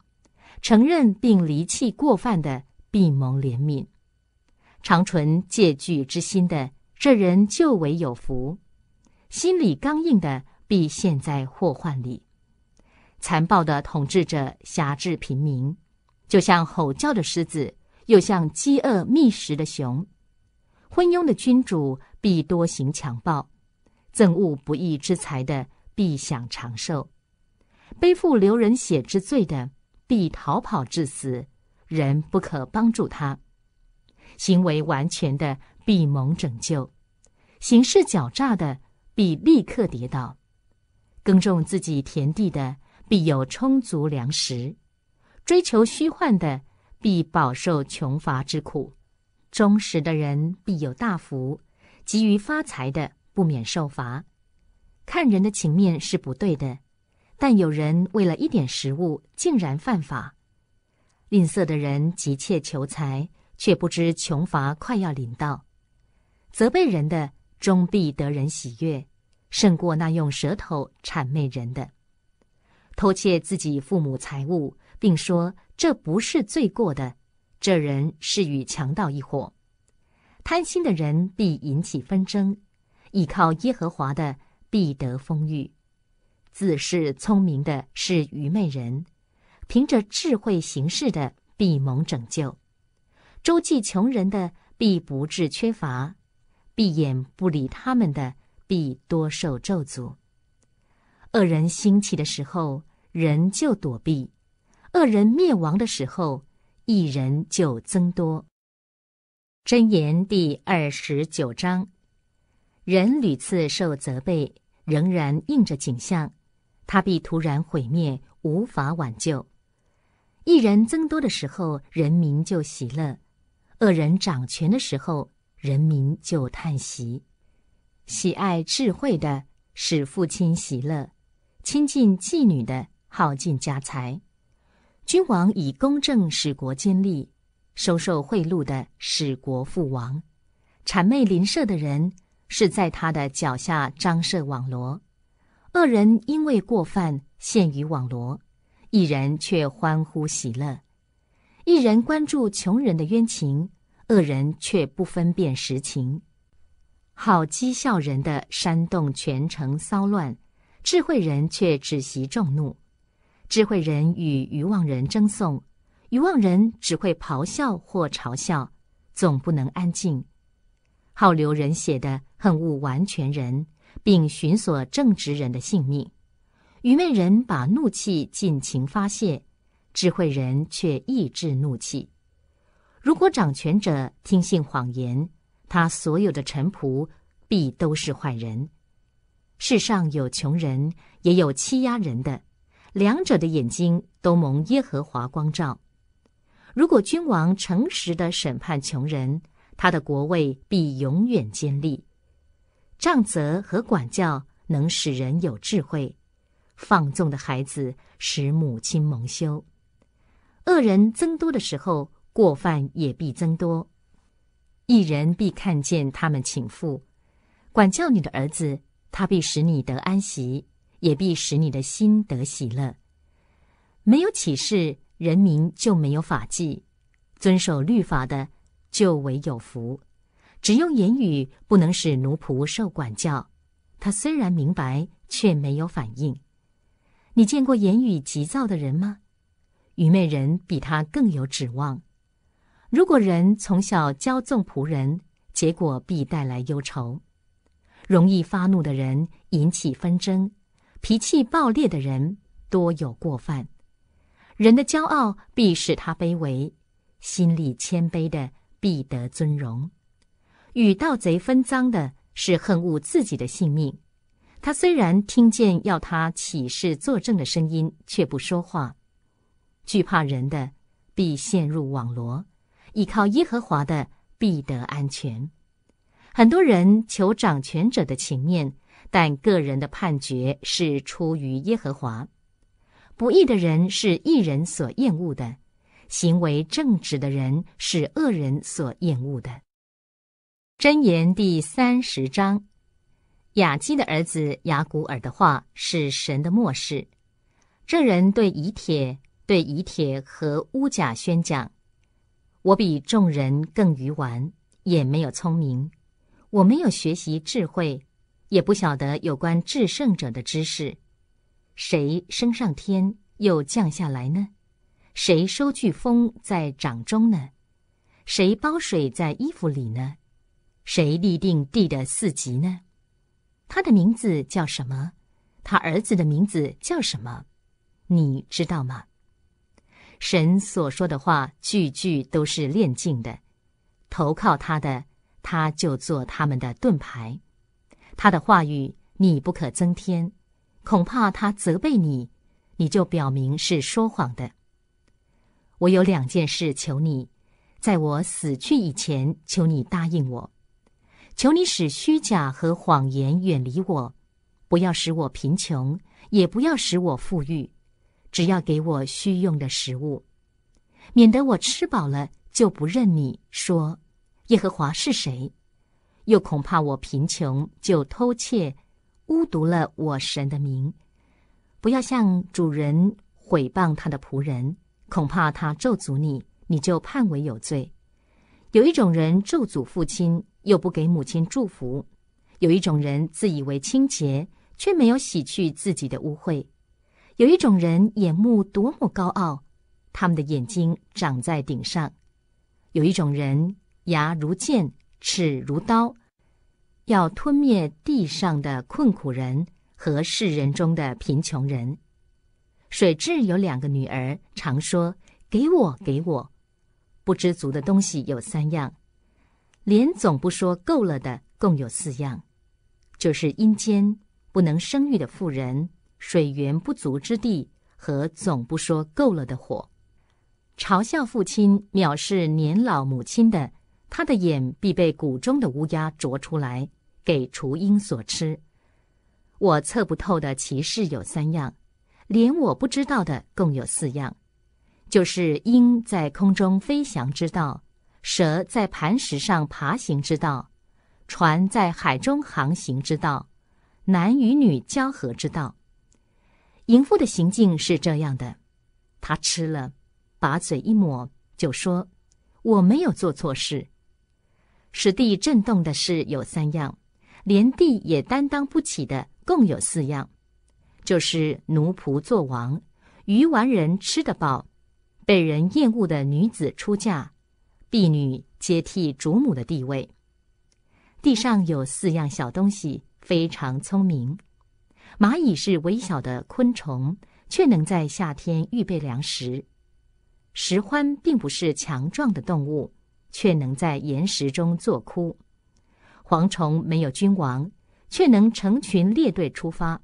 承认并离弃过犯的必蒙怜悯。常存戒惧之心的这人就为有福，心里刚硬的必陷在祸患里。残暴的统治者辖制平民，就像吼叫的狮子，又像饥饿觅食的熊。昏庸的君主必多行强暴，憎恶不义之财的必享长寿，背负流人血之罪的必逃跑致死，人不可帮助他。行为完全的必蒙拯救，行事狡诈的必立刻跌倒，耕种自己田地的。必有充足粮食，追求虚幻的必饱受穷乏之苦，忠实的人必有大福，急于发财的不免受罚。看人的情面是不对的，但有人为了一点食物竟然犯法。吝啬的人急切求财，却不知穷乏快要临到。责备人的终必得人喜悦，胜过那用舌头谄媚人的。偷窃自己父母财物，并说这不是罪过的，这人是与强盗一伙。贪心的人必引起纷争，依靠耶和华的必得丰裕，自恃聪明的是愚昧人，凭着智慧行事的必蒙拯救，周济穷人的必不致缺乏，闭眼不理他们的必多受咒诅。恶人兴起的时候，人就躲避；恶人灭亡的时候，一人就增多。箴言第二十九章：人屡次受责备，仍然应着景象，他必突然毁灭，无法挽救。一人增多的时候，人民就喜乐；恶人掌权的时候，人民就叹息。喜爱智慧的，使父亲喜乐。亲近妓女的耗尽家财，君王以公正使国经立，收受贿赂的使国覆亡，谄媚邻舍的人是在他的脚下张设网罗，恶人因为过犯陷于网罗，一人却欢呼喜乐，一人关注穷人的冤情，恶人却不分辨实情，好讥笑人的煽动全城骚乱。智慧人却只习众怒，智慧人与愚妄人争讼，愚妄人只会咆哮或嘲笑，总不能安静。好留人写的恨恶完全人，并寻索正直人的性命。愚昧人把怒气尽情发泄，智慧人却抑制怒气。如果掌权者听信谎言，他所有的臣仆必都是坏人。世上有穷人，也有欺压人的，两者的眼睛都蒙耶和华光照。如果君王诚实地审判穷人，他的国位必永远坚立。杖责和管教能使人有智慧，放纵的孩子使母亲蒙羞。恶人增多的时候，过犯也必增多，一人必看见他们请父，管教你的儿子。他必使你得安息，也必使你的心得喜乐。没有启示，人民就没有法纪；遵守律法的就为有福。只用言语不能使奴仆受管教，他虽然明白却没有反应。你见过言语急躁的人吗？愚昧人比他更有指望。如果人从小骄纵仆人，结果必带来忧愁。容易发怒的人引起纷争，脾气暴烈的人多有过犯。人的骄傲必使他卑微，心力谦卑的必得尊荣。与盗贼分赃的是恨恶自己的性命。他虽然听见要他起誓作证的声音，却不说话。惧怕人的必陷入网罗，依靠耶和华的必得安全。很多人求掌权者的情面，但个人的判决是出于耶和华。不义的人是一人所厌恶的，行为正直的人是恶人所厌恶的。箴言第三十章，雅基的儿子雅古尔的话是神的漠视。这人对以铁、对以铁和乌甲宣讲：“我比众人更愚顽，也没有聪明。”我没有学习智慧，也不晓得有关至圣者的知识。谁升上天又降下来呢？谁收飓风在掌中呢？谁包水在衣服里呢？谁立定地的四极呢？他的名字叫什么？他儿子的名字叫什么？你知道吗？神所说的话，句句都是炼净的，投靠他的。他就做他们的盾牌，他的话语你不可增添，恐怕他责备你，你就表明是说谎的。我有两件事求你，在我死去以前求你答应我，求你使虚假和谎言远离我，不要使我贫穷，也不要使我富裕，只要给我需用的食物，免得我吃饱了就不认你说。耶和华是谁？又恐怕我贫穷，就偷窃、污渎了我神的名。不要像主人毁谤他的仆人，恐怕他咒诅你，你就判为有罪。有一种人咒诅父亲，又不给母亲祝福；有一种人自以为清洁，却没有洗去自己的污秽；有一种人眼目多么高傲，他们的眼睛长在顶上；有一种人。牙如剑，齿如刀，要吞灭地上的困苦人和世人中的贫穷人。水蛭有两个女儿，常说：“给我，给我！”不知足的东西有三样，连总不说够了的，共有四样，就是阴间不能生育的妇人、水源不足之地和总不说够了的火。嘲笑父亲、藐视年老母亲的。他的眼必被谷中的乌鸦啄出来，给雏鹰所吃。我测不透的奇事有三样，连我不知道的共有四样，就是鹰在空中飞翔之道，蛇在磐石上爬行之道，船在海中航行之道，男与女交合之道。淫妇的行径是这样的：他吃了，把嘴一抹，就说我没有做错事。使地震动的事有三样，连地也担当不起的共有四样，就是奴仆做王，鱼丸人吃得饱，被人厌恶的女子出嫁，婢女接替主母的地位。地上有四样小东西非常聪明，蚂蚁是微小的昆虫，却能在夏天预备粮食。石獾并不是强壮的动物。却能在岩石中坐枯，蝗虫没有君王，却能成群列队出发；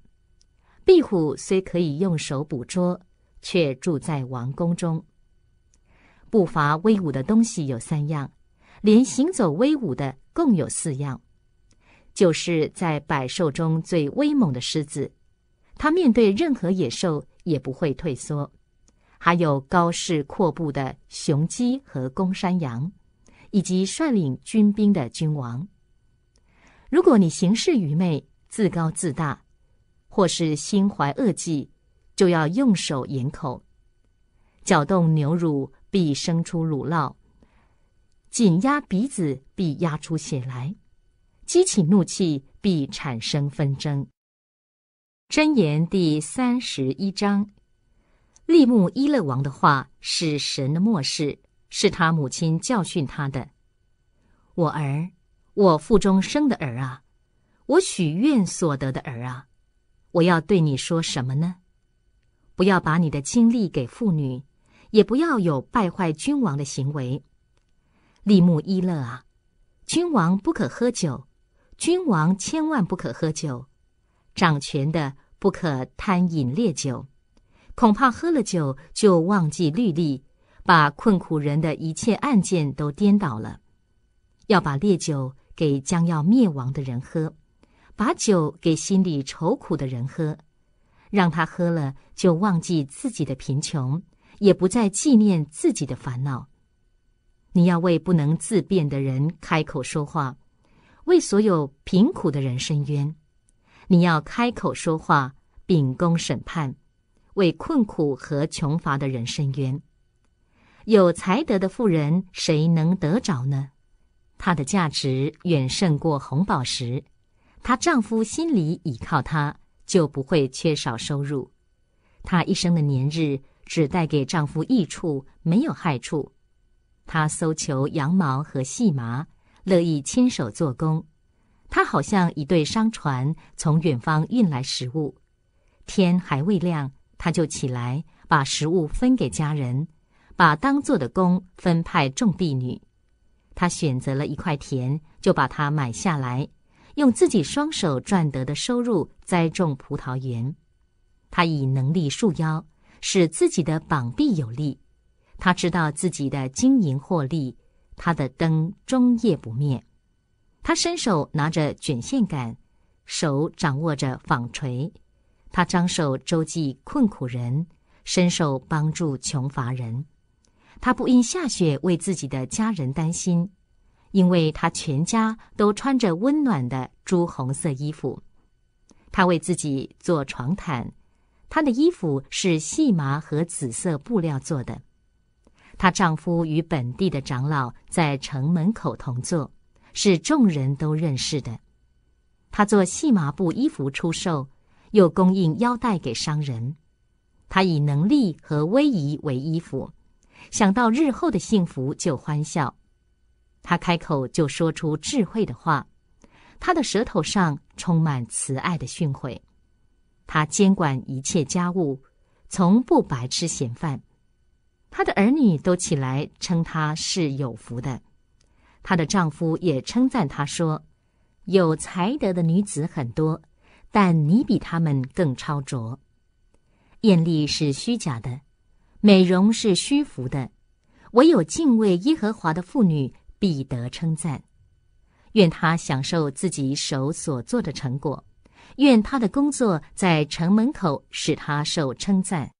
壁虎虽可以用手捕捉，却住在王宫中。不乏威武的东西有三样，连行走威武的共有四样，就是在百兽中最威猛的狮子，它面对任何野兽也不会退缩；还有高势阔步的雄鸡和公山羊。以及率领军兵的君王。如果你行事愚昧、自高自大，或是心怀恶计，就要用手掩口，搅动牛乳必生出乳酪，紧压鼻子必压出血来，激起怒气必产生纷争。箴言第三十一章，利木伊勒王的话是神的漠视。是他母亲教训他的：“我儿，我腹中生的儿啊，我许愿所得的儿啊，我要对你说什么呢？不要把你的精力给妇女，也不要有败坏君王的行为。利木伊乐啊，君王不可喝酒，君王千万不可喝酒，掌权的不可贪饮烈酒，恐怕喝了酒就忘记律例。”把困苦人的一切案件都颠倒了，要把烈酒给将要灭亡的人喝，把酒给心里愁苦的人喝，让他喝了就忘记自己的贫穷，也不再纪念自己的烦恼。你要为不能自辩的人开口说话，为所有贫苦的人伸冤。你要开口说话，秉公审判，为困苦和穷乏的人伸冤。有才德的妇人，谁能得着呢？她的价值远胜过红宝石。她丈夫心里倚靠她，就不会缺少收入。她一生的年日只带给丈夫益处，没有害处。她搜求羊毛和细麻，乐意亲手做工。她好像一对商船从远方运来食物。天还未亮，她就起来把食物分给家人。把当做的工分派种地女，他选择了一块田，就把它买下来，用自己双手赚得的收入栽种葡萄园。他以能力束腰，使自己的膀臂有力。他知道自己的经营获利，他的灯终夜不灭。他伸手拿着卷线杆，手掌握着纺锤。他张手周济困苦人，伸手帮助穷乏人。他不因下雪为自己的家人担心，因为他全家都穿着温暖的朱红色衣服。他为自己做床毯，他的衣服是细麻和紫色布料做的。她丈夫与本地的长老在城门口同坐，是众人都认识的。他做细麻布衣服出售，又供应腰带给商人。他以能力和威仪为衣服。想到日后的幸福就欢笑，他开口就说出智慧的话，他的舌头上充满慈爱的训诲，他监管一切家务，从不白吃闲饭，他的儿女都起来称他是有福的，她的丈夫也称赞她说，有才德的女子很多，但你比他们更超卓，艳丽是虚假的。美容是虚浮的，唯有敬畏耶和华的妇女必得称赞。愿她享受自己手所做的成果，愿她的工作在城门口使她受称赞。